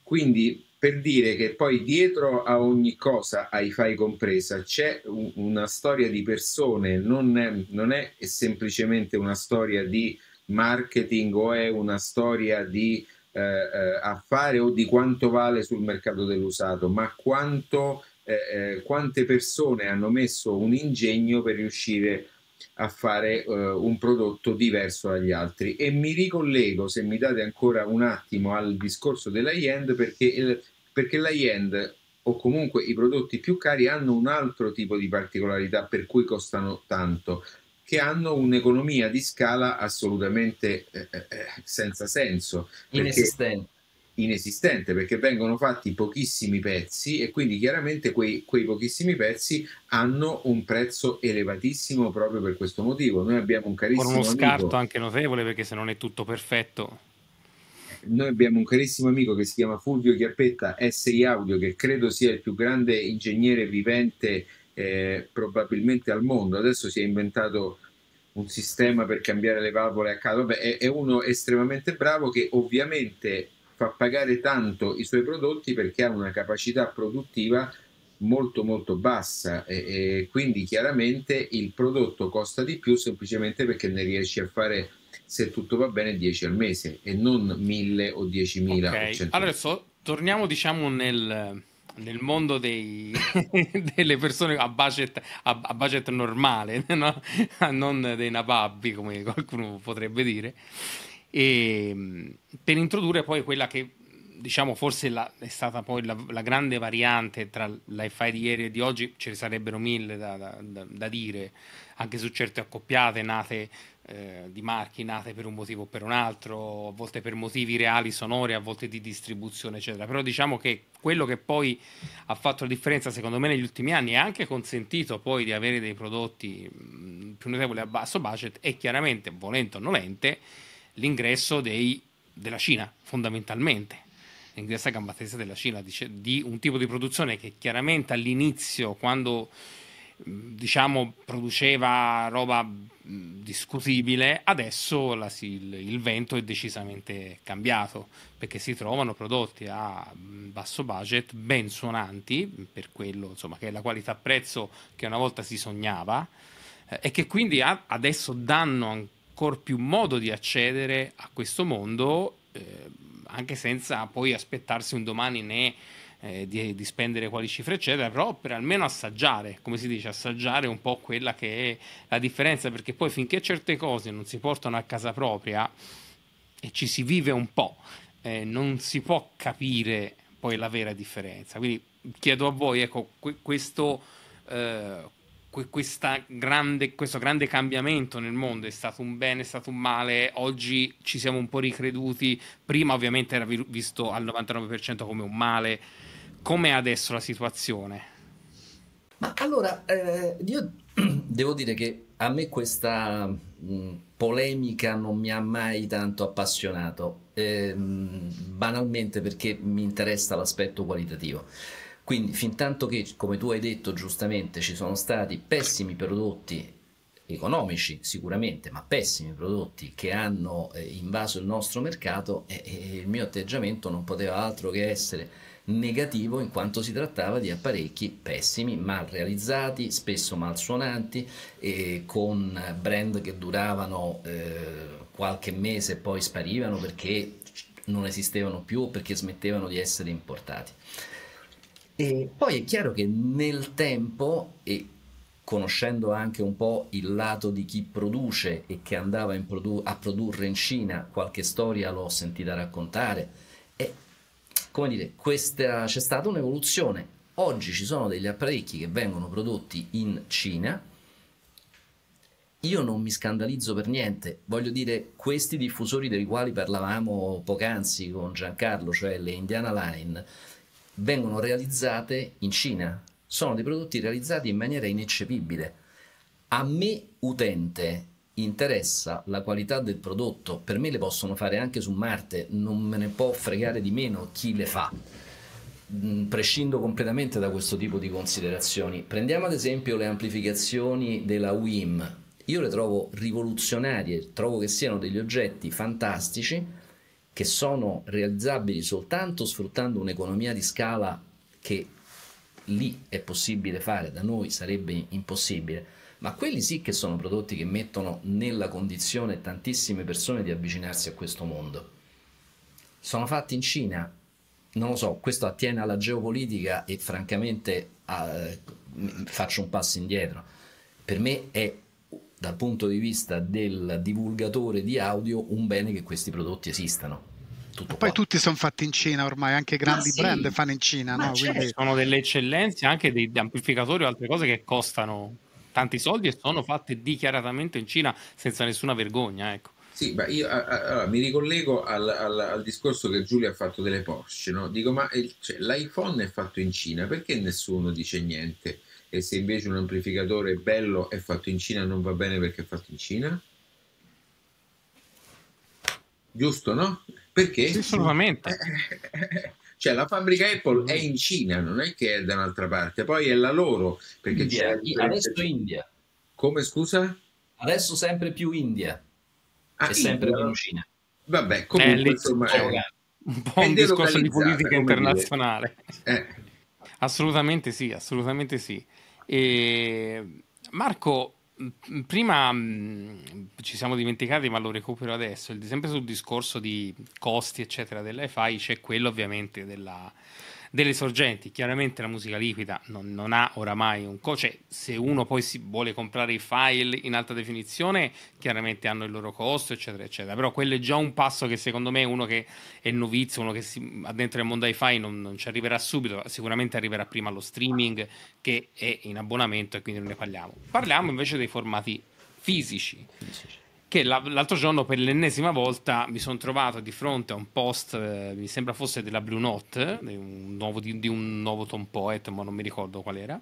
Quindi per dire che poi dietro a ogni cosa, hi-fi compresa, c'è una storia di persone, non è, non è, semplicemente una storia di marketing o è una storia di eh, eh affare o di quanto vale sul mercato dell'usato, ma quanto eh, eh, quante persone hanno messo un ingegno per riuscire a fare eh, un prodotto diverso dagli altri. E mi ricollego, se mi date ancora un attimo, al discorso della Yend, perché, il, perché la Yend o comunque i prodotti più cari hanno un altro tipo di particolarità per cui costano tanto, che hanno un'economia di scala assolutamente eh, eh, eh senza senso. Inesistente inesistente perché vengono fatti pochissimi pezzi e quindi chiaramente quei, quei, pochissimi pezzi hanno un prezzo elevatissimo proprio per questo motivo. Noi abbiamo un carissimo Con uno scarto amico, anche notevole perché se non è tutto perfetto. Noi abbiamo un carissimo amico che si chiama Fulvio Chiappetta, SI Audio, che credo sia il più grande ingegnere vivente eh, probabilmente al mondo. Adesso si è inventato un sistema per cambiare le valvole a caso. Vabbè, è, è uno estremamente bravo che ovviamente fa pagare tanto i suoi prodotti perché ha una capacità produttiva molto molto bassa e, e quindi chiaramente il prodotto costa di più semplicemente perché ne riesci a fare se tutto va bene 10 al mese e non 1000 o 10.000 okay. o adesso torniamo diciamo nel, nel mondo dei, <laughs> delle persone a budget, a, a budget normale, <laughs> no? non dei nababbi come qualcuno potrebbe dire e, ehm, per introdurre poi quella che diciamo forse la, è stata poi la, la, grande variante tra l'iFi di ieri e di oggi, ce ne sarebbero mille da, da, da, dire, anche su certe accoppiate nate eh, di marchi, nate per un motivo o per un altro, a volte per motivi reali sonori, a volte di distribuzione, eccetera. Però diciamo che quello che poi ha fatto la differenza, secondo me, negli ultimi anni e anche consentito poi di avere dei prodotti più notevoli a basso budget è chiaramente, volente o nolente, l'ingresso dei, della Cina, fondamentalmente, l'ingresso a gamba tesa della Cina, di, di un tipo di produzione che chiaramente all'inizio, quando diciamo produceva roba discutibile, adesso la, il, il, vento è decisamente cambiato perché si trovano prodotti a basso budget ben suonanti per quello insomma, che è la qualità prezzo che una volta si sognava eh, e che quindi a, adesso danno ancora ancor più modo di accedere a questo mondo eh, anche senza poi aspettarsi un domani né eh, di, di, spendere quali cifre eccetera, però per almeno assaggiare, come si dice, assaggiare un po' quella che è la differenza, perché poi finché certe cose non si portano a casa propria e ci si vive un po', eh, non si può capire poi la vera differenza. Quindi chiedo a voi, ecco, questo... Eh, grande, questo grande cambiamento nel mondo è stato un bene, è stato un male. Oggi ci siamo un po' ricreduti. Prima, ovviamente, era visto al 99% come un male. Com'è adesso la situazione? Ma allora, eh, io <clears throat> devo dire che a me questa mh, mm, polemica non mi ha mai tanto appassionato, eh, banalmente perché mi interessa l'aspetto qualitativo. Quindi fin tanto che, come tu hai detto giustamente, ci sono stati pessimi prodotti economici sicuramente, ma pessimi prodotti che hanno eh, invaso il nostro mercato e, e il mio atteggiamento non poteva altro che essere negativo in quanto si trattava di apparecchi pessimi, mal realizzati, spesso mal suonanti, eh, con brand che duravano eh, qualche mese e poi sparivano perché non esistevano più o perché smettevano di essere importati. E poi è chiaro che nel tempo, e conoscendo anche un po' il lato di chi produce e che andava produ- a produrre in Cina, qualche storia l'ho sentita raccontare, e come dire, questa, c'è stata un'evoluzione. Oggi ci sono degli apparecchi che vengono prodotti in Cina io non mi scandalizzo per niente, voglio dire, questi diffusori dei quali parlavamo poc'anzi con Giancarlo, cioè le Indiana Line, vengono realizzate in Cina. Sono dei prodotti realizzati in maniera ineccepibile. A me, utente, interessa la qualità del prodotto. Per me le possono fare anche su Marte, non me ne può fregare di meno chi le fa. Mm, prescindo completamente da questo tipo di considerazioni. Prendiamo ad esempio le amplificazioni della WIM. Io le trovo rivoluzionarie, trovo che siano degli oggetti fantastici che sono realizzabili soltanto sfruttando un'economia di scala che lì è possibile fare, da noi sarebbe impossibile, ma quelli sì che sono prodotti che mettono nella condizione tantissime persone di avvicinarsi a questo mondo. Sono fatti in Cina? Non lo so, questo attiene alla geopolitica e francamente a, eh, faccio un passo indietro. Per me è dal punto di vista del divulgatore di audio un bene che questi prodotti esistano tutto. Poi tutti sono fatti in Cina ormai, anche grandi sì, brand fanno in Cina. No? Quindi... Certo. Sono delle eccellenze, anche degli amplificatori o altre cose che costano tanti soldi e sono fatte dichiaratamente in Cina senza nessuna vergogna. Ecco. Sì, ma io a, a, a, mi ricollego al, al, al, discorso che Giulia ha fatto delle Porsche. No? Dico, ma il, cioè, l'iPhone è fatto in Cina, perché nessuno dice niente? E se invece un amplificatore bello è fatto in Cina, non va bene perché è fatto in Cina? Giusto, no? Perché? Assolutamente. <laughs> cioè la fabbrica Apple è in Cina, non è che è da un'altra parte, poi è la loro. Perché India, c'è... Adesso India. Come scusa? Adesso sempre più India. Ah, e India. sempre meno Cina. Vabbè, comunque eh, insomma... Cioè, è... Un po' un discorso di politica internazionale. Eh. Assolutamente sì, assolutamente sì. E... Marco, prima mh, ci siamo dimenticati, ma lo recupero adesso, sempre sul discorso di costi, eccetera, dell'EFI, c'è quello ovviamente della delle sorgenti. Chiaramente la musica liquida non, non ha oramai un costo, cioè se uno poi si vuole comprare i file in alta definizione, chiaramente hanno il loro costo, eccetera, eccetera. Però quello è già un passo che secondo me uno che è novizio, uno che si ha dentro il mondo hi-fi non, non ci arriverà subito, sicuramente arriverà prima allo streaming che è in abbonamento e quindi non ne parliamo. Parliamo invece dei formati fisici. fisici che l'altro giorno per l'ennesima volta mi sono trovato di fronte a un post, eh, mi sembra fosse della Blue Note, di un nuovo, di, di un nuovo Tom Poet, ma non mi ricordo qual era,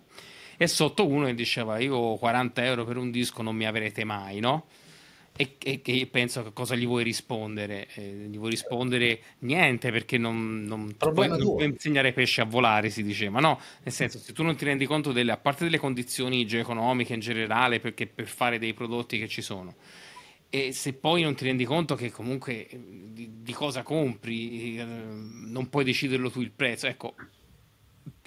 e sotto uno che diceva io 40 euro per un disco non mi avrete mai, no? E, che penso che cosa gli vuoi rispondere? Eh, gli vuoi rispondere niente perché non, non, puoi, non puoi, insegnare ai pesci a volare, si diceva, no? Nel senso, se tu non ti rendi conto delle, a parte delle condizioni geoeconomiche in generale, perché per fare dei prodotti che ci sono, e se poi non ti rendi conto che comunque eh, di, di cosa compri eh, non puoi deciderlo tu il prezzo, ecco,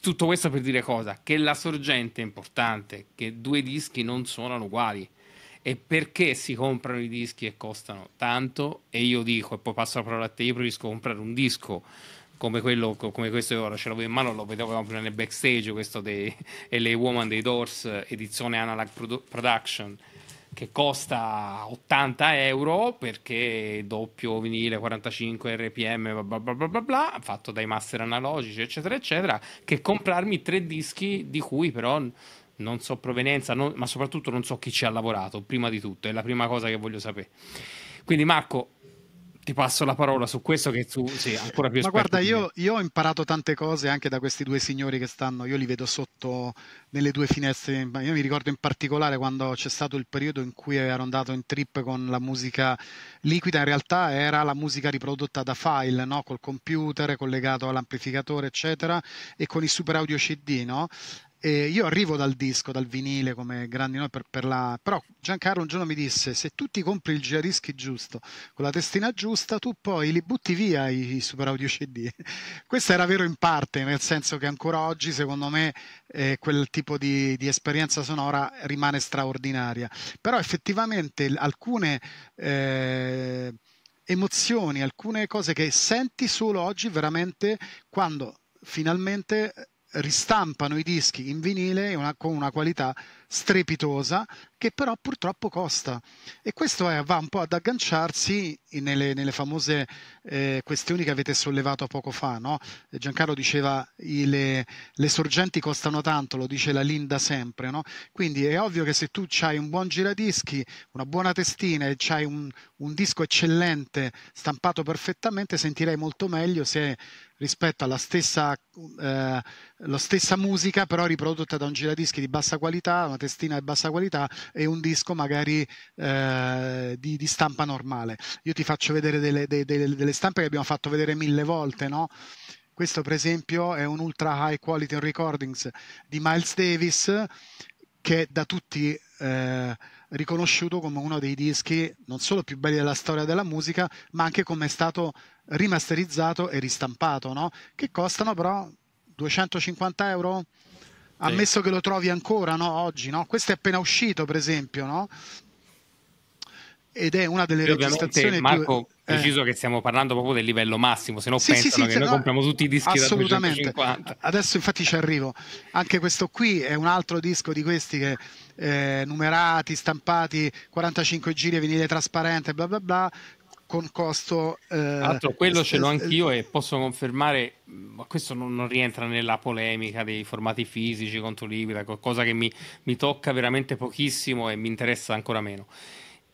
tutto questo per dire cosa? Che la sorgente è importante, che due dischi non suonano uguali. E perché si comprano i dischi e costano tanto? E io dico, e poi passo la parola a te, io preferisco comprare un disco come, quello, come questo ora ce l'avevo in mano, lo vedevo prima nel backstage, questo dei LA <laughs> Woman dei Doors, edizione Analog Produ- Production, che costa 80 euro perché doppio vinile 45 rpm bla bla bla bla bla fatto dai master analogici eccetera eccetera che comprarmi tre dischi di cui però non so provenienza non, ma soprattutto non so chi ci ha lavorato prima di tutto è la prima cosa che voglio sapere quindi Marco ti passo la parola su questo che tu sei ancora più esperto. Ma guarda, io, io, ho imparato tante cose anche da questi due signori che stanno, io li vedo sotto nelle due finestre, io mi ricordo in particolare quando c'è stato il periodo in cui ero andato in trip con la musica liquida, in realtà era la musica riprodotta da file, no? col computer collegato all'amplificatore, eccetera, e con i super audio CD, no? E io arrivo dal disco, dal vinile, come grandi noi per, per, la... Però Giancarlo un giorno mi disse, se tu ti compri il giradischi giusto, con la testina giusta, tu poi li butti via i, Super Audio CD. <laughs> Questo era vero in parte, nel senso che ancora oggi, secondo me, eh, quel tipo di, di, esperienza sonora rimane straordinaria. Però effettivamente alcune... Eh, emozioni, alcune cose che senti solo oggi veramente quando finalmente ristampano i dischi in vinile con una qualità strepitosa che però purtroppo costa e questo è, eh, va un po' ad agganciarsi nelle, nelle famose eh, questioni che avete sollevato poco fa no? Giancarlo diceva i, le, le, sorgenti costano tanto lo dice la Linda sempre no? quindi è ovvio che se tu hai un buon giradischi una buona testina e hai un, un disco eccellente stampato perfettamente sentirei molto meglio se rispetto alla stessa, eh, stessa, musica però riprodotta da un giradischi di bassa qualità, una testina di bassa qualità e un disco magari eh, di, di, stampa normale. Io ti faccio vedere delle, delle, delle stampe che abbiamo fatto vedere mille volte, no? Questo per esempio è un ultra high quality recordings di Miles Davis che è da tutti eh, riconosciuto come uno dei dischi non solo più belli della storia della musica, ma anche come è stato rimasterizzato e ristampato, no? che costano però 250 euro, Ammesso che lo trovi ancora, no? Oggi, no? Questo è appena uscito, per esempio, no? Ed è una delle Io registrazioni Marco, più... Eh. preciso eh. che stiamo parlando proprio del livello massimo, se no sì, pensano sì, che noi no, compriamo tutti i dischi assolutamente. Adesso infatti ci arrivo. Anche questo qui è un altro disco di questi che eh, numerati, stampati, 45 giri, vinile trasparente, bla bla bla, con costo... Eh, Altro, quello ce l'ho anch'io e posso confermare, mm, ma questo non, non, rientra nella polemica dei formati fisici contro liquida, qualcosa che mi, mi tocca veramente pochissimo e mi interessa ancora meno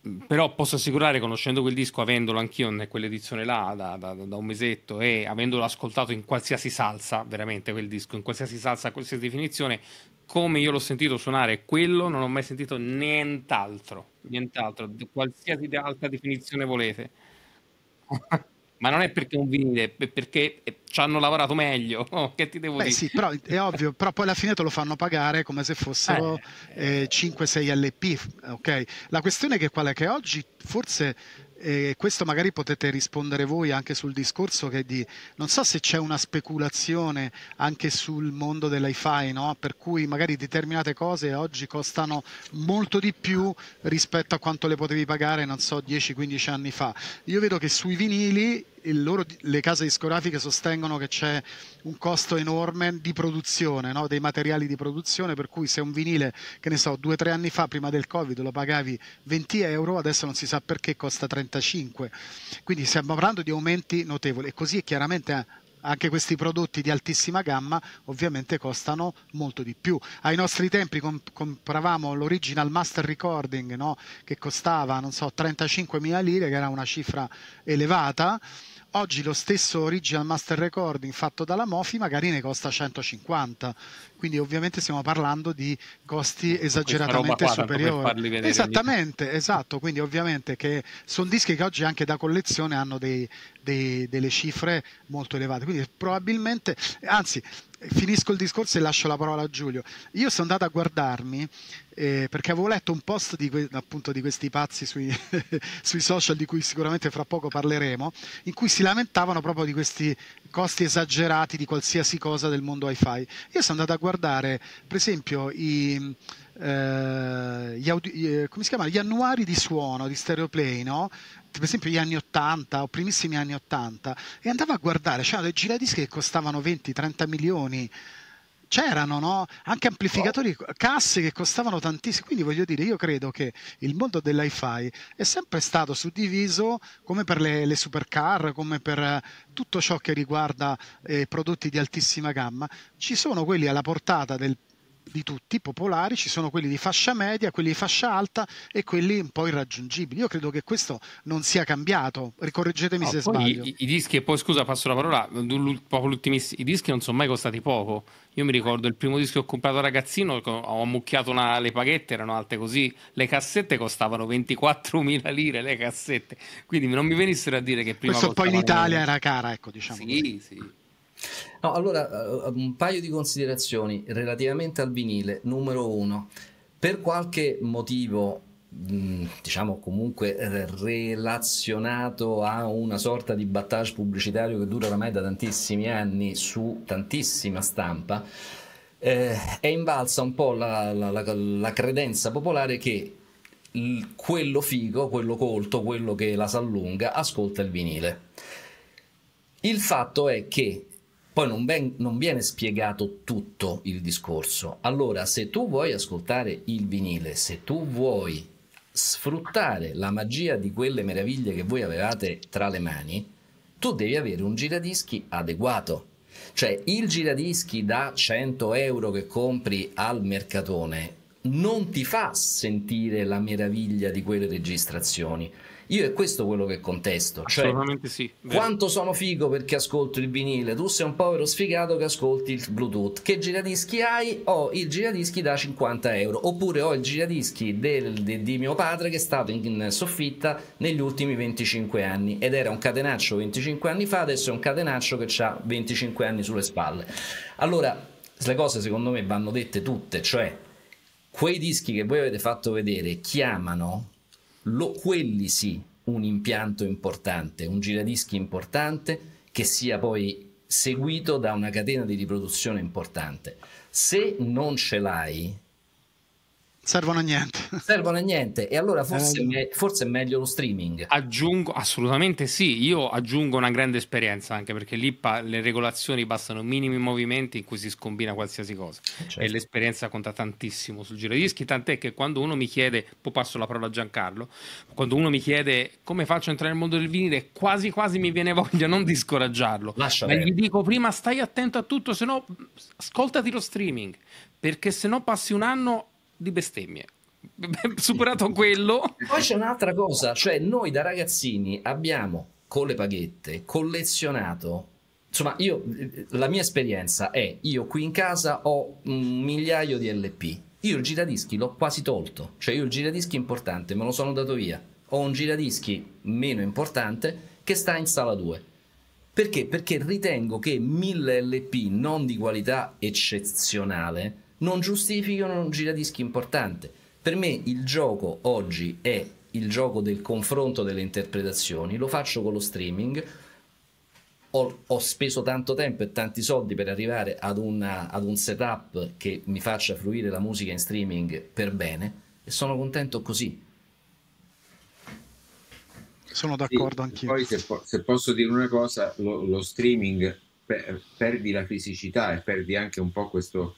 mm, però posso assicurare, conoscendo quel disco, avendolo anch'io in quell'edizione là da, da, da, un mesetto e avendolo ascoltato in qualsiasi salsa, veramente quel disco, in qualsiasi salsa, a qualsiasi definizione, come io l'ho sentito suonare quello, non ho mai sentito nient'altro, nient'altro, di qualsiasi altra definizione volete. Ma non è perché per convenire, è perché ci hanno lavorato meglio. <laughs> Oh, che ti devo Beh, dire? Sì, però è ovvio, però poi alla fine te lo fanno pagare come se fossero eh, eh, 5-6 LP. Okay? La questione che qual è che oggi forse e questo magari potete rispondere voi anche sul discorso che di non so se c'è una speculazione anche sul mondo dell'iFi, no? per cui magari determinate cose oggi costano molto di più rispetto a quanto le potevi pagare, non so, 10-15 anni fa. Io vedo che sui vinili loro, le case discografiche sostengono che c'è un costo enorme di produzione, no? dei materiali di produzione, per cui se un vinile, che ne so, due o tre anni fa, prima del Covid, lo pagavi 20 euro, adesso non si sa perché costa 35. Quindi stiamo parlando di aumenti notevoli e così chiaramente anche questi prodotti di altissima gamma ovviamente costano molto di più. Ai nostri tempi comp- compravamo l'original master recording no? che costava so, 35.000 lire, che era una cifra elevata. Oggi lo stesso Original Master Recording fatto dalla Mofi magari ne costa 150, quindi ovviamente stiamo parlando di costi esageratamente superiori. Esattamente, esatto. Quindi ovviamente che sono dischi che oggi anche da collezione hanno dei, dei, delle cifre molto elevate. Quindi probabilmente, anzi, finisco il discorso e lascio la parola a Giulio. Io sono andato a guardarmi eh, perché avevo letto un post di, que- appunto di questi pazzi sui, <laughs> sui, social, di cui sicuramente fra poco parleremo, in cui si lamentavano proprio di questi costi esagerati di qualsiasi cosa del mondo wifi Io sono andato a guardarmi guardare per esempio i, eh, gli, audio, eh, chiama, gli, annuari di suono di Stereoplay, no? per esempio gli anni 80 o primissimi anni 80 e andava a guardare, c'erano dei giradischi che costavano 20-30 milioni c'erano no? anche amplificatori, wow. casse che costavano tantissimo. Quindi voglio dire, io credo che il mondo dell'hi-fi è sempre stato suddiviso come per le, le supercar, come per eh, tutto ciò che riguarda eh, prodotti di altissima gamma. Ci sono quelli alla portata del di tutti, popolari, ci sono quelli di fascia media, quelli di fascia alta e quelli un po' irraggiungibili. Io credo che questo non sia cambiato, ricorreggetemi no, se sbaglio. I, I, dischi, e poi scusa, passo la parola, i dischi non sono mai costati poco. Io mi ricordo il primo disco che ho comprato ragazzino, ho ammucchiato una, le paghette, erano alte così, le cassette costavano 24.000 lire, le cassette, quindi non mi venissero a dire che prima... Questo poi in Italia era cara, ecco diciamo. Sì, così. sì. No, allora eh, un paio di considerazioni relativamente al vinile. Numero uno, per qualche motivo mm, diciamo comunque eh, relazionato a una sorta di battage pubblicitario che dura oramai da tantissimi anni su tantissima stampa, eh, è invalsa un po' la, la, la, la credenza popolare che il, quello figo, quello colto, quello che la s'allunga, ascolta il vinile. Il fatto è che poi non, ben, non, viene spiegato tutto il discorso. Allora, se tu vuoi ascoltare il vinile, se tu vuoi sfruttare la magia di quelle meraviglie che voi avevate tra le mani, tu devi avere un giradischi adeguato. Cioè, il giradischi da 100 euro che compri al mercatone non ti fa sentire la meraviglia di quelle registrazioni io è questo quello che contesto. Cioè, sì. Vero. Quanto sono figo perché ascolto il vinile? Tu sei un povero sfigato che ascolti il Bluetooth. Che giradischi hai? Ho il giradischi da 50 euro. Oppure ho il giradischi del, de, di mio padre che è stato in, in, soffitta negli ultimi 25 anni. Ed era un catenaccio 25 anni fa, adesso è un catenaccio che ha 25 anni sulle spalle. Allora, le cose secondo me vanno dette tutte. Cioè, quei dischi che voi avete fatto vedere chiamano lo, quelli sì, un impianto importante, un giradischi importante che sia poi seguito da una catena di riproduzione importante. Se non ce l'hai servono a niente. <laughs> Servono a niente. E allora forse, eh, me- forse, è meglio lo streaming. Aggiungo, assolutamente sì, io aggiungo una grande esperienza anche perché lì pa- le regolazioni bastano minimi movimenti in cui si scombina qualsiasi cosa. Eh, certo. E l'esperienza conta tantissimo sul giro di dischi, tant'è che quando uno mi chiede, poi passo la parola a Giancarlo, quando uno mi chiede come faccio a entrare nel mondo del vinile, quasi quasi mi viene voglia non di scoraggiarlo. Lascia ma bene. gli dico prima stai attento a tutto, se no ascoltati lo streaming, perché se no passi un anno di bestemmie. <laughs> Superato quello. Poi c'è un'altra cosa, cioè noi da ragazzini abbiamo con le paghette collezionato insomma, io, la mia esperienza è io qui in casa ho un migliaio di LP. Io il giradischi l'ho quasi tolto, cioè io il giradischi importante me lo sono dato via. Ho un giradischi meno importante che sta in sala 2. Perché? Perché ritengo che 1000 LP non di qualità eccezionale non giustificano un giradischi importante. Per me il gioco oggi è il gioco del confronto delle interpretazioni, lo faccio con lo streaming, ho, ho speso tanto tempo e tanti soldi per arrivare ad, una, ad un setup che mi faccia fruire la musica in streaming per bene e sono contento così. Sono d'accordo sì, anch'io. Poi se, po se, posso dire una cosa, lo, lo streaming per, perdi la fisicità e perdi anche un po' questo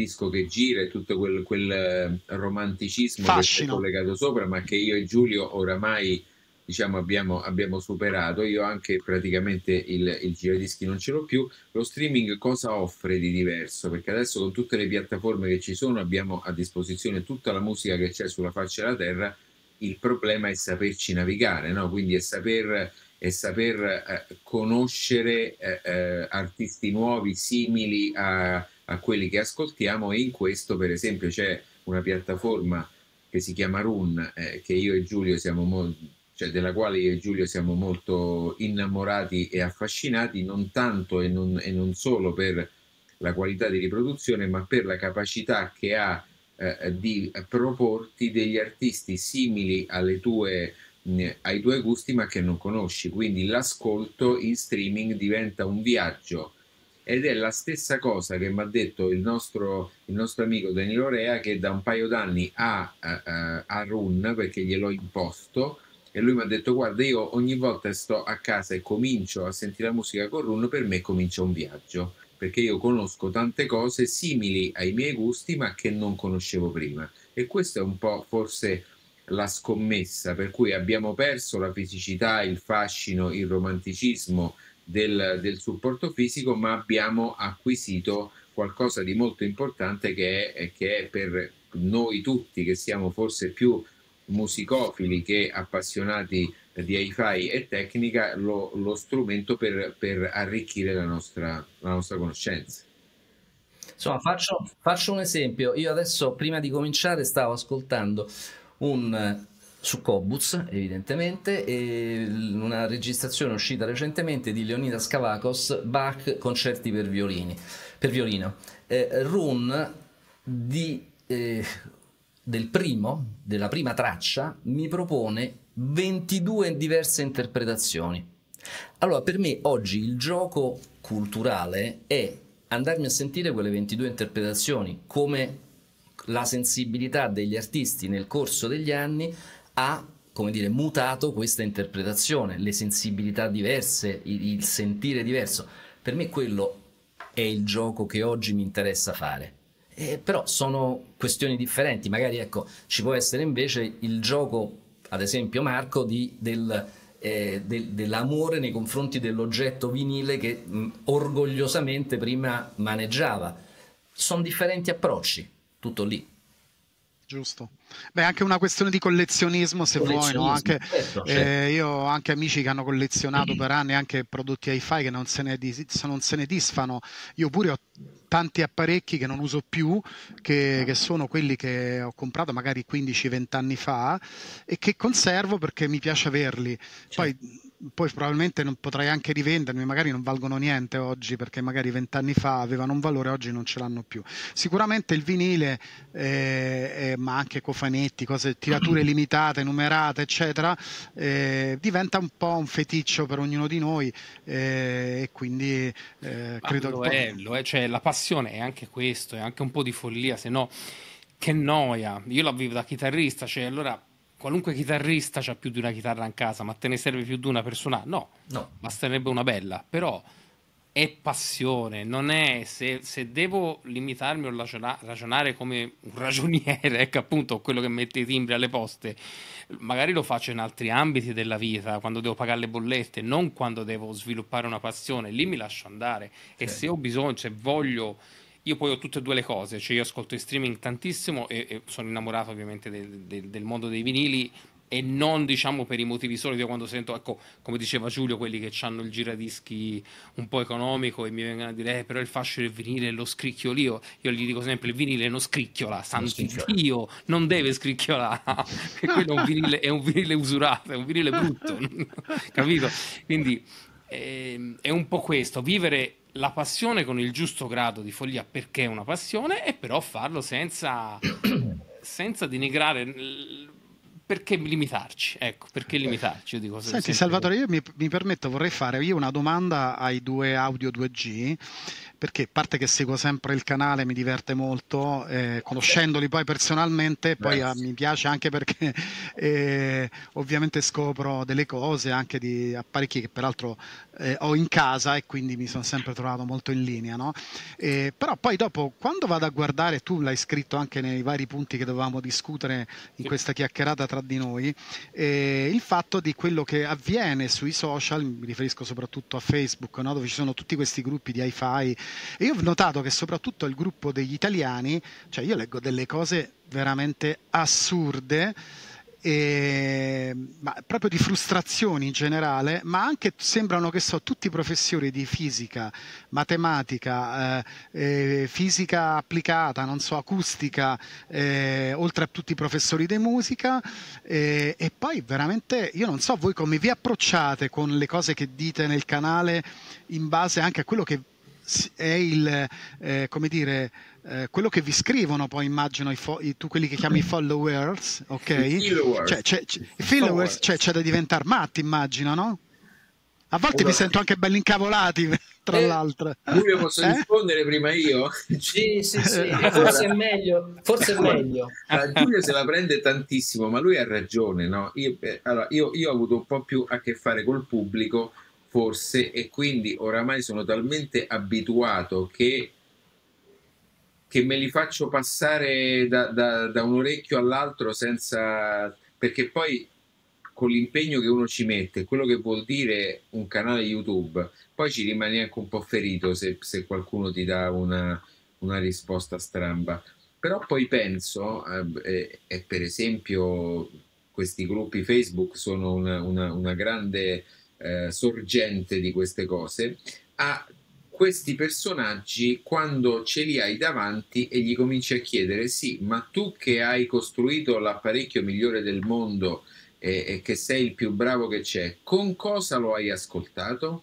disco che gira e tutto quel, quel eh, romanticismo Fascino. che è collegato sopra, ma che io e Giulio oramai diciamo, abbiamo, abbiamo, superato. Io anche praticamente il, il dischi non ce l'ho più. Lo streaming cosa offre di diverso? Perché adesso con tutte le piattaforme che ci sono abbiamo a disposizione tutta la musica che c'è sulla faccia della terra. Il problema è saperci navigare, no? quindi è saper e saper eh, conoscere eh, eh, artisti nuovi simili a, a quelli che ascoltiamo e in questo per esempio c'è una piattaforma che si chiama Run, eh, che io e Giulio siamo molto cioè della quale io e Giulio siamo molto innamorati e affascinati, non tanto e non, e non solo per la qualità di riproduzione, ma per la capacità che ha eh, di proporti degli artisti simili tue, ai tuoi gusti, ma che non conosci. Quindi l'ascolto in streaming diventa un viaggio ed è la stessa cosa che mi ha detto il nostro, il nostro, amico Danilo Rea che da un paio d'anni ha a, a, a Run perché gliel'ho imposto e lui mi ha detto guarda io ogni volta sto a casa e comincio a sentire la musica con Run per me comincia un viaggio perché io conosco tante cose simili ai miei gusti ma che non conoscevo prima e questa è un po' forse la scommessa per cui abbiamo perso la fisicità, il fascino, il romanticismo del, del supporto fisico, ma abbiamo acquisito qualcosa di molto importante che è, che è per noi tutti, che siamo forse più musicofili che appassionati di hi-fi e tecnica lo, lo strumento per, per, arricchire la nostra, la nostra conoscenza. Insomma, faccio, faccio, un esempio. Io adesso, prima di cominciare, stavo ascoltando un su Kobuz evidentemente e una registrazione uscita recentemente di Leonidas Kavakos Bach concerti per violini per violino eh, run di, eh, del primo della prima traccia mi propone 22 diverse interpretazioni allora per me oggi il gioco culturale è andarmi a sentire quelle 22 interpretazioni come la sensibilità degli artisti nel corso degli anni ha come dire, mutato questa interpretazione, le sensibilità diverse, il, il sentire diverso. Per me quello è il gioco che oggi mi interessa fare. Eh, però sono questioni differenti, magari ecco, ci può essere invece il gioco, ad esempio Marco, di, del, eh, del, dell'amore nei confronti dell'oggetto vinile che mh, mm, orgogliosamente prima maneggiava. Sono differenti approcci, tutto lì. Giusto. Beh, anche una questione di collezionismo, se collezionismo, vuoi. No? Anche, certo, eh, certo. Eh, io ho anche amici che hanno collezionato mm. per anni anche prodotti hi-fi che non se, ne dis- non se ne disfano. Io pure ho tanti apparecchi che non uso più, che, che sono quelli che ho comprato magari 15-20 anni fa e che conservo perché mi piace averli. Certo. Poi poi probabilmente non potrai anche rivendermi, magari non valgono niente oggi perché magari vent'anni fa avevano un valore, oggi non ce l'hanno più. Sicuramente il vinile, eh, eh, ma anche cofanetti, cose, tirature <clears throat> limitate, numerate, eccetera, eh, diventa un po' un feticcio per ognuno di noi eh, e quindi eh, credo... Lo è, lo è, cioè la passione è anche questo, è anche un po' di follia, se no che noia, io la vivo da chitarrista, cioè allora qualunque chitarrista ha più di una chitarra in casa, ma te ne serve più di una persona? No, no. basterebbe una bella, però è passione, non è se, se devo limitarmi a ragionare come un ragioniere, <laughs> ecco appunto quello che mette i timbri alle poste, magari lo faccio in altri ambiti della vita, quando devo pagare le bollette, non quando devo sviluppare una passione, lì mi lascio andare sì. e se ho bisogno, se voglio io poi ho tutte e due le cose, cioè io ascolto in streaming tantissimo e, e sono innamorato ovviamente del, del, del mondo dei vinili e non diciamo per i motivi soliti quando sento, ecco, come diceva Giulio, quelli che hanno il giradischi un po' economico e mi vengono a dire, eh, però il fascio del vinile è lo scricchiolio, io gli dico sempre il vinile non scricchiola, santo Dio, non deve scricchiolare, <laughs> quello è un, vinile, è un vinile usurato, è un vinile brutto, <laughs> capito? Quindi eh, è un po' questo, vivere la passione con il giusto grado di follia perché è una passione e però farlo senza, <coughs> senza denigrare perché limitarci? Ecco, perché limitarci? Io dico, se Senti Salvatore, io mi, mi, permetto, vorrei fare io una domanda ai due audio 2G, perché a parte che seguo sempre il canale, mi diverte molto, eh, conoscendoli poi personalmente, poi ah, mi piace anche perché <laughs> eh, ovviamente scopro delle cose anche di apparecchi che peraltro eh, ho in casa e quindi mi sono sempre trovato molto in linea. No? Eh, però poi dopo, quando vado a guardare, tu l'hai scritto anche nei vari punti che dovevamo discutere in questa chiacchierata tra di noi, eh, il fatto di quello che avviene sui social, mi riferisco soprattutto a Facebook, no? dove ci sono tutti questi gruppi di hi-fi, e io ho notato che soprattutto il gruppo degli italiani, cioè io leggo delle cose veramente assurde e, ehm, ma proprio di frustrazioni in generale, ma anche sembrano che so, tutti i professori di fisica, matematica, eh, eh, fisica applicata, non so, acustica, eh, oltre a tutti i professori di musica, eh, e poi veramente io non so voi come vi approcciate con le cose che dite nel canale in base anche a quello che è il, eh, come dire, eh, quello che vi scrivono poi immagino i fo- i, tu quelli che chiami i followers, ok? I cioè, cioè, cioè, i followers, cioè c'è da diventare matti immagino, no? A volte mi sento anche belli incavolati, <laughs> tra eh, l'altro. Giulio posso eh? rispondere prima io? Sì, sì, sì, eh. forse è meglio. Forse è meglio. Eh, Giulio se la prende tantissimo, ma lui ha ragione, no? Io, eh, allora, io, io ho avuto un po' più a che fare col pubblico, forse, e quindi oramai sono talmente abituato che che me li faccio passare da, da, da un orecchio all'altro senza... perché poi con l'impegno che uno ci mette, quello che vuol dire un canale YouTube, poi ci rimani anche un po' ferito se, se qualcuno ti dà una, una risposta stramba. Però poi penso, eh, eh, per esempio, questi gruppi Facebook sono una, una, una grande eh, sorgente di queste cose, a questi personaggi quando ce li hai davanti e gli cominci a chiedere sì, ma tu che hai costruito l'apparecchio migliore del mondo e, e che sei il più bravo che c'è, con cosa lo hai ascoltato?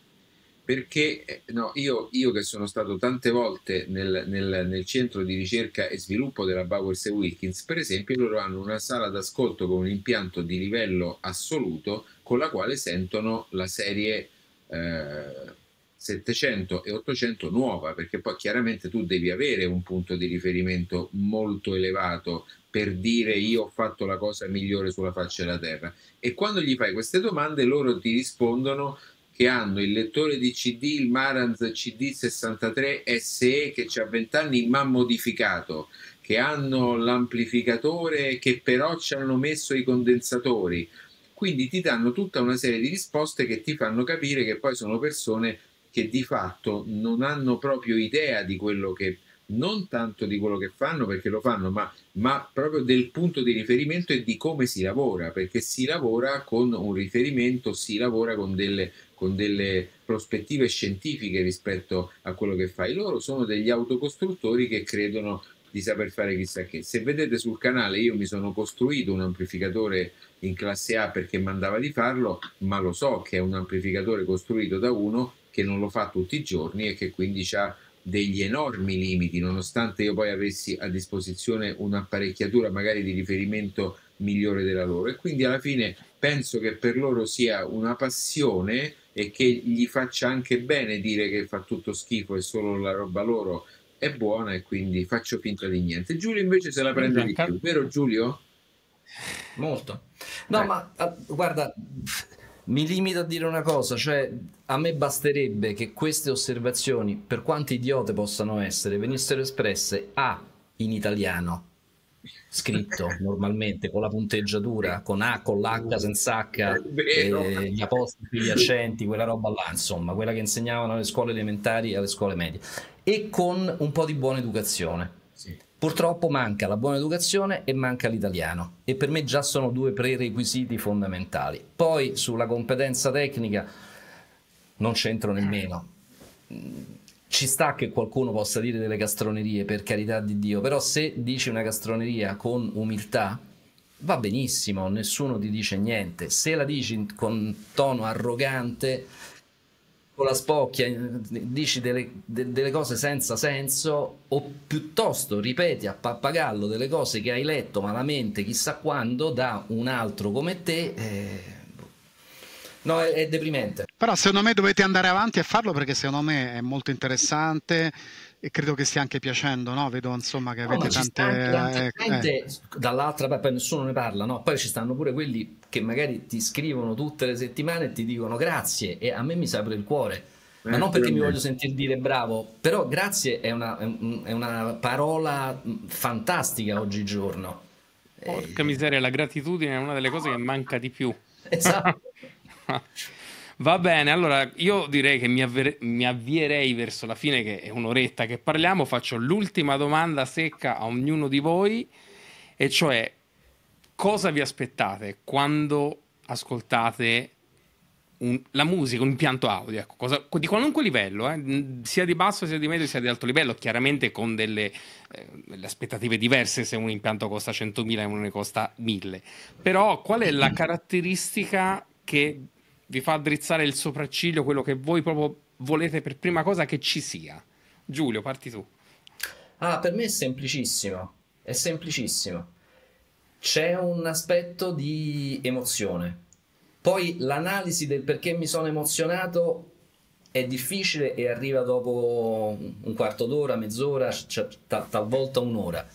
Perché eh, no, io, io, che sono stato tante volte nel, nel, nel centro di ricerca e sviluppo della Bowers e Wilkins, per esempio, loro hanno una sala d'ascolto con un impianto di livello assoluto con la quale sentono la serie eh, 700 e 800 nuova, perché poi chiaramente tu devi avere un punto di riferimento molto elevato per dire io ho fatto la cosa migliore sulla faccia della terra. E quando gli fai queste domande loro ti rispondono che hanno il lettore di CD, il Marantz CD63 SE che ha 20 anni ma modificato, che hanno l'amplificatore che però ci hanno messo i condensatori. Quindi ti danno tutta una serie di risposte che ti fanno capire che poi sono persone che di fatto non hanno proprio idea di quello che non tanto di quello che fanno perché lo fanno, ma, ma, proprio del punto di riferimento e di come si lavora, perché si lavora con un riferimento, si lavora con delle, con delle prospettive scientifiche rispetto a quello che fai. Loro sono degli autocostruttori che credono di saper fare chissà che. Se vedete sul canale io mi sono costruito un amplificatore in classe A perché mandava di farlo, ma lo so che è un amplificatore costruito da uno che non lo fa tutti i giorni e che quindi ha degli enormi limiti, nonostante io poi avessi a disposizione un'apparecchiatura magari di riferimento migliore della loro. E quindi alla fine penso che per loro sia una passione e che gli faccia anche bene dire che fa tutto schifo e solo la roba loro è buona e quindi faccio finta di niente. Giulio invece se la prende di più, vero Giulio? Molto. No, Beh. ma ah, guarda, mi limito a dire una cosa, cioè a me basterebbe che queste osservazioni, per quante idiote possano essere, venissero espresse A in italiano, scritto <laughs> normalmente con la punteggiatura, con A, con l'H senza H, eh, gli apostrofi, gli accenti, quella roba là, insomma, quella che insegnavano alle scuole elementari e alle scuole medie, e con un po' di buona educazione. Purtroppo manca la buona educazione e manca l'italiano e per me già sono due prerequisiti fondamentali. Poi sulla competenza tecnica non c'entro nemmeno. Ci sta che qualcuno possa dire delle castronerie, per carità di Dio, però se dici una castroneria con umiltà, va benissimo, nessuno ti dice niente. Se la dici con tono arrogante, con la spocchia, eh, dici delle, de, delle, cose senza senso, o piuttosto ripeti a pappagallo delle cose che hai letto malamente chissà quando da un altro come te. Eh... No, è, è deprimente. Però secondo me dovete andare avanti a farlo perché secondo me è molto interessante e credo che stia anche piacendo, no? Vedo insomma che avete no, tante... Anche, eh, eh. Dall'altra parte nessuno ne parla, no? Poi ci stanno pure quelli che magari ti scrivono tutte le settimane e ti dicono grazie e a me mi si apre il cuore. Ma eh, non perché mi voglio sentire dire bravo, però grazie è una, è una parola mm, fantastica oggigiorno. Porca miseria, la gratitudine è una delle cose che manca di più. Esatto. <laughs> Va bene, allora io direi che mi, avver- mi, avvierei verso la fine, che è un'oretta che parliamo, faccio l'ultima domanda secca a ognuno di voi, e cioè cosa vi aspettate quando ascoltate un, la musica, un impianto audio, ecco, cosa, di qualunque livello, eh, sia di basso sia di medio sia di alto livello, chiaramente con delle, eh, delle aspettative diverse se un impianto costa 100.000 e uno ne costa 1.000, però qual è la caratteristica che vi fa drizzare il sopracciglio, quello che voi proprio volete per prima cosa che ci sia. Giulio, parti tu. Ah, per me è semplicissimo. È semplicissimo. C'è un aspetto di emozione. Poi l'analisi del perché mi sono emozionato è difficile e arriva dopo un quarto d'ora, mezz'ora, cioè, talvolta un'ora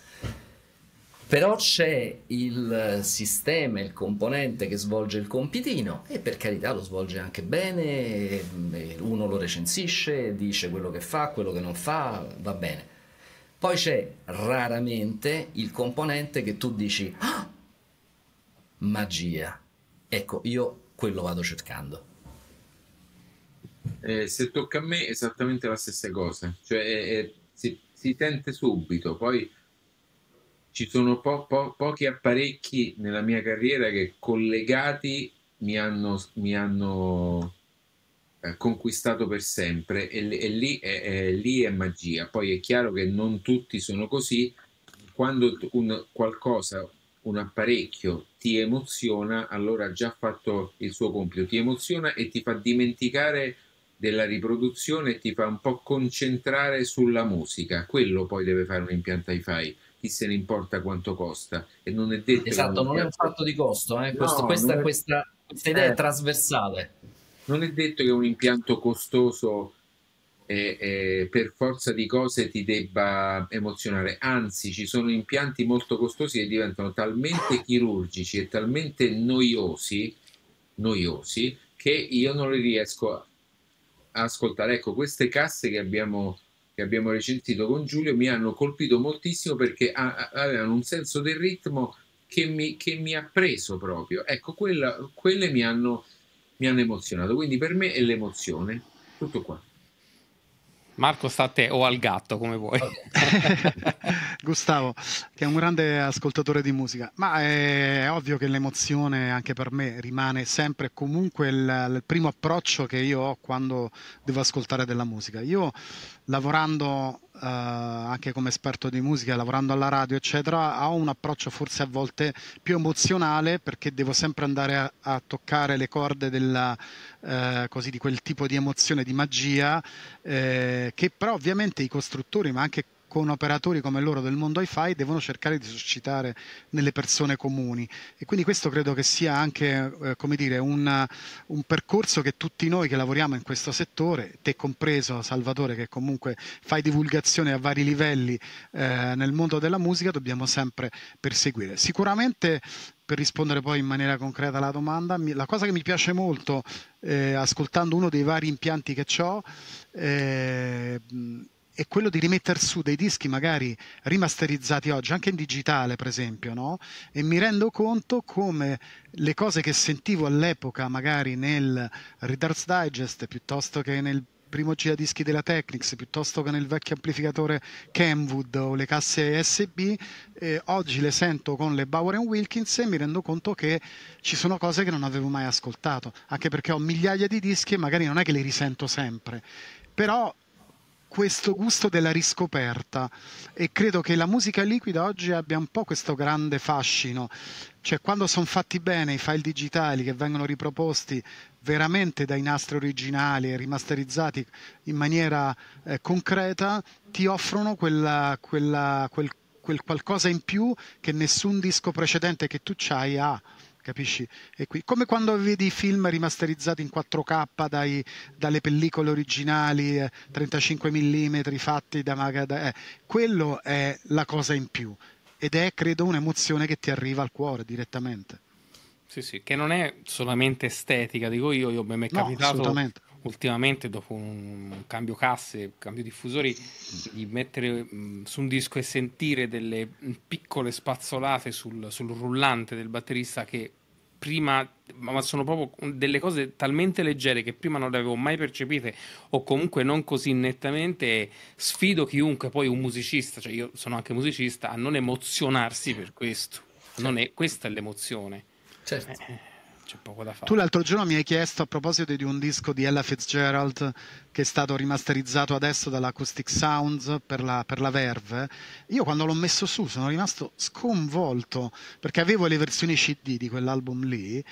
però c'è il sistema, il componente che svolge il compitino e per carità lo svolge anche bene, uno lo recensisce, dice quello che fa, quello che non fa, va bene. Poi c'è raramente il componente che tu dici ah, magia. Ecco, io quello vado cercando. Eh, se tocca a me esattamente la stessa cosa, cioè eh, eh si, si tente subito, poi ci sono po- po- pochi apparecchi nella mia carriera che collegati mi hanno, mi hanno eh, conquistato per sempre e, e lì, è, è, lì, è, magia. Poi è chiaro che non tutti sono così. Quando un, qualcosa, un apparecchio ti emoziona, allora ha già fatto il suo compito, ti emoziona e ti fa dimenticare della riproduzione ti fa un po' concentrare sulla musica. Quello poi deve fare un impianto hi-fi chi se ne importa quanto costa e non è detto esatto non è un fatto di costo eh? Questo, no, questa, è... questa, questa, idea eh. è trasversale non è detto che un impianto costoso eh, eh, per forza di cose ti debba emozionare, anzi ci sono impianti molto costosi che diventano talmente chirurgici e talmente noiosi, noiosi che io non li riesco a ascoltare. Ecco, queste casse che abbiamo che abbiamo recensito con Giulio mi hanno colpito moltissimo perché avevano un senso del ritmo che mi, che mi ha preso proprio. Ecco, quella, quelle mi hanno, mi hanno emozionato, quindi per me è l'emozione. Tutto qua. Marco sta a te o al gatto come vuoi. <laughs> Gustavo, che è un grande ascoltatore di musica, ma è ovvio che l'emozione anche per me rimane sempre e comunque il, il, primo approccio che io ho quando devo ascoltare della musica. Io lavorando eh, anche come esperto di musica, lavorando alla radio, eccetera, ho un approccio forse a volte più emozionale perché devo sempre andare a, a toccare le corde della, eh, così, di quel tipo di emozione, di magia, eh, che però ovviamente i costruttori, ma anche con operatori come loro del mondo hi-fi devono cercare di suscitare nelle persone comuni. E quindi questo credo che sia anche eh, come dire, un, un, percorso che tutti noi che lavoriamo in questo settore, te compreso Salvatore che comunque fai divulgazione a vari livelli eh, nel mondo della musica, dobbiamo sempre perseguire. Sicuramente per rispondere poi in maniera concreta alla domanda, la cosa che mi piace molto eh, ascoltando uno dei vari impianti che ho eh, è quello di rimettere su dei dischi magari rimasterizzati oggi, anche in digitale per esempio, no? e mi rendo conto come le cose che sentivo all'epoca, magari nel Reader's Digest piuttosto che nel primo giradischi della Technics piuttosto che nel vecchio amplificatore Kenwood o le casse SB, eh, oggi le sento con le Bauer Wilkins e mi rendo conto che ci sono cose che non avevo mai ascoltato, anche perché ho migliaia di dischi e magari non è che li risento sempre. Però questo gusto della riscoperta e credo che la musica liquida oggi abbia un po' questo grande fascino, cioè quando sono fatti bene i file digitali che vengono riproposti veramente dai nastri originali e rimasterizzati in maniera eh, concreta, ti offrono quella, quella, quel, quel qualcosa in più che nessun disco precedente che tu hai ha capisci? Qui, come quando vedi film rimasterizzati in 4K dai, dalle pellicole originali eh, 35 mm fatti da, da eh, quello è la cosa in più ed è credo un'emozione che ti arriva al cuore direttamente. Sì, sì, che non è solamente estetica, dico io, io mi è capitato no, ultimamente dopo un cambio casse, cambio diffusori, di mettere mh, su un disco e sentire delle piccole spazzolate sul, sul rullante del batterista che prima, ma sono proprio delle cose talmente leggere che prima non le avevo mai percepite o comunque non così nettamente. Sfido chiunque, poi un musicista, cioè io sono anche musicista, a non emozionarsi per questo. Non è, questa è l'emozione. Certo. Eh. eh c'è poco da fare. Tu l'altro giorno mi hai chiesto a proposito di un disco di Ella Fitzgerald che è stato rimasterizzato adesso dall'Acoustic Sounds per la, per la Verve. Io quando l'ho messo su sono rimasto sconvolto perché avevo le versioni CD di quell'album lì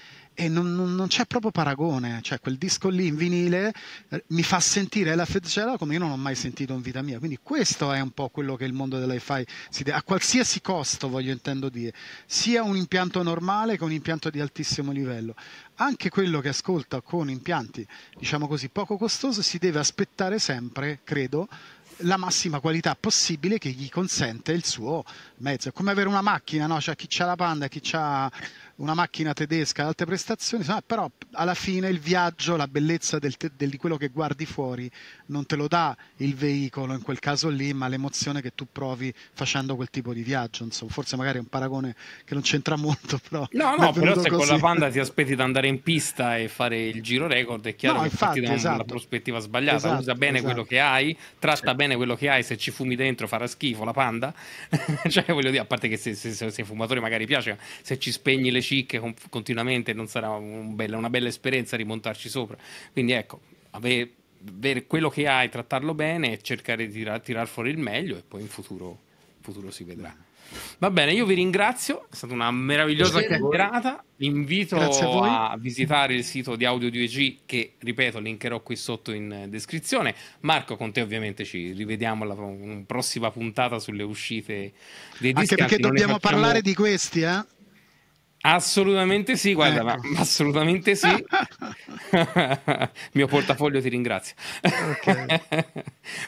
e non, non, non, c'è proprio paragone, cioè quel disco lì in vinile eh, mi fa sentire la Fitzgerald come io non ho mai sentito in vita mia, quindi questo è un po' quello che il mondo dell'hi-fi si deve, a qualsiasi costo voglio intendo dire, sia un impianto normale che un impianto di altissimo livello, anche quello che ascolta con impianti diciamo così poco costosi si deve aspettare sempre, credo, la massima qualità possibile che gli consente il suo mezzo. È come avere una macchina, no? Cioè chi c'ha la Panda, chi c'ha una macchina tedesca ad alte prestazioni, ah, però alla fine il viaggio, la bellezza del te, del, di quello che guardi fuori non te lo dà il veicolo in quel caso lì, ma l'emozione che tu provi facendo quel tipo di viaggio. Insomma, forse magari è un paragone che non c'entra molto, però... No, no, <laughs> però se così. con la Panda ti aspetti di andare in pista e fare il giro record, è chiaro no, che infatti, parti esatto. da una prospettiva sbagliata, esatto, usa bene esatto. quello che hai, tratta bene quello che hai, se ci fumi dentro farà schifo la Panda, <laughs> cioè voglio dire, a parte che se, se, fumatore magari piace, se ci spegni le chic continuamente, non sarà un bella, una bella esperienza rimontarci sopra. Quindi ecco, avere avere quello che hai, trattarlo bene e cercare di tirar, tirar fuori il meglio e poi in futuro, in futuro si vedrà. Va bene, io vi ringrazio, è stata una meravigliosa chiacchierata. Vi invito a, a, visitare il sito di Audio 2G che, ripeto, linkerò qui sotto in descrizione. Marco, con te ovviamente ci rivediamo alla prossima puntata sulle uscite dei dischi. Anche perché dobbiamo facciamo... parlare di questi, eh? Assolutamente sì, guarda, ecco. ma, assolutamente sì. <laughs> Mio portafoglio ti ringrazio. Okay. <laughs>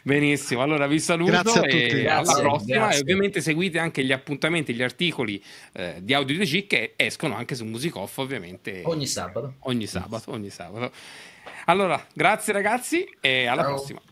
Benissimo, allora vi saluto grazie a tutti. e grazie, alla prossima grazie. e ovviamente seguite anche gli appuntamenti, gli articoli eh, di Audio di G che escono anche su Music Off ovviamente ogni sabato. Ogni sabato, ogni sabato. Allora, grazie ragazzi e alla Ciao. prossima.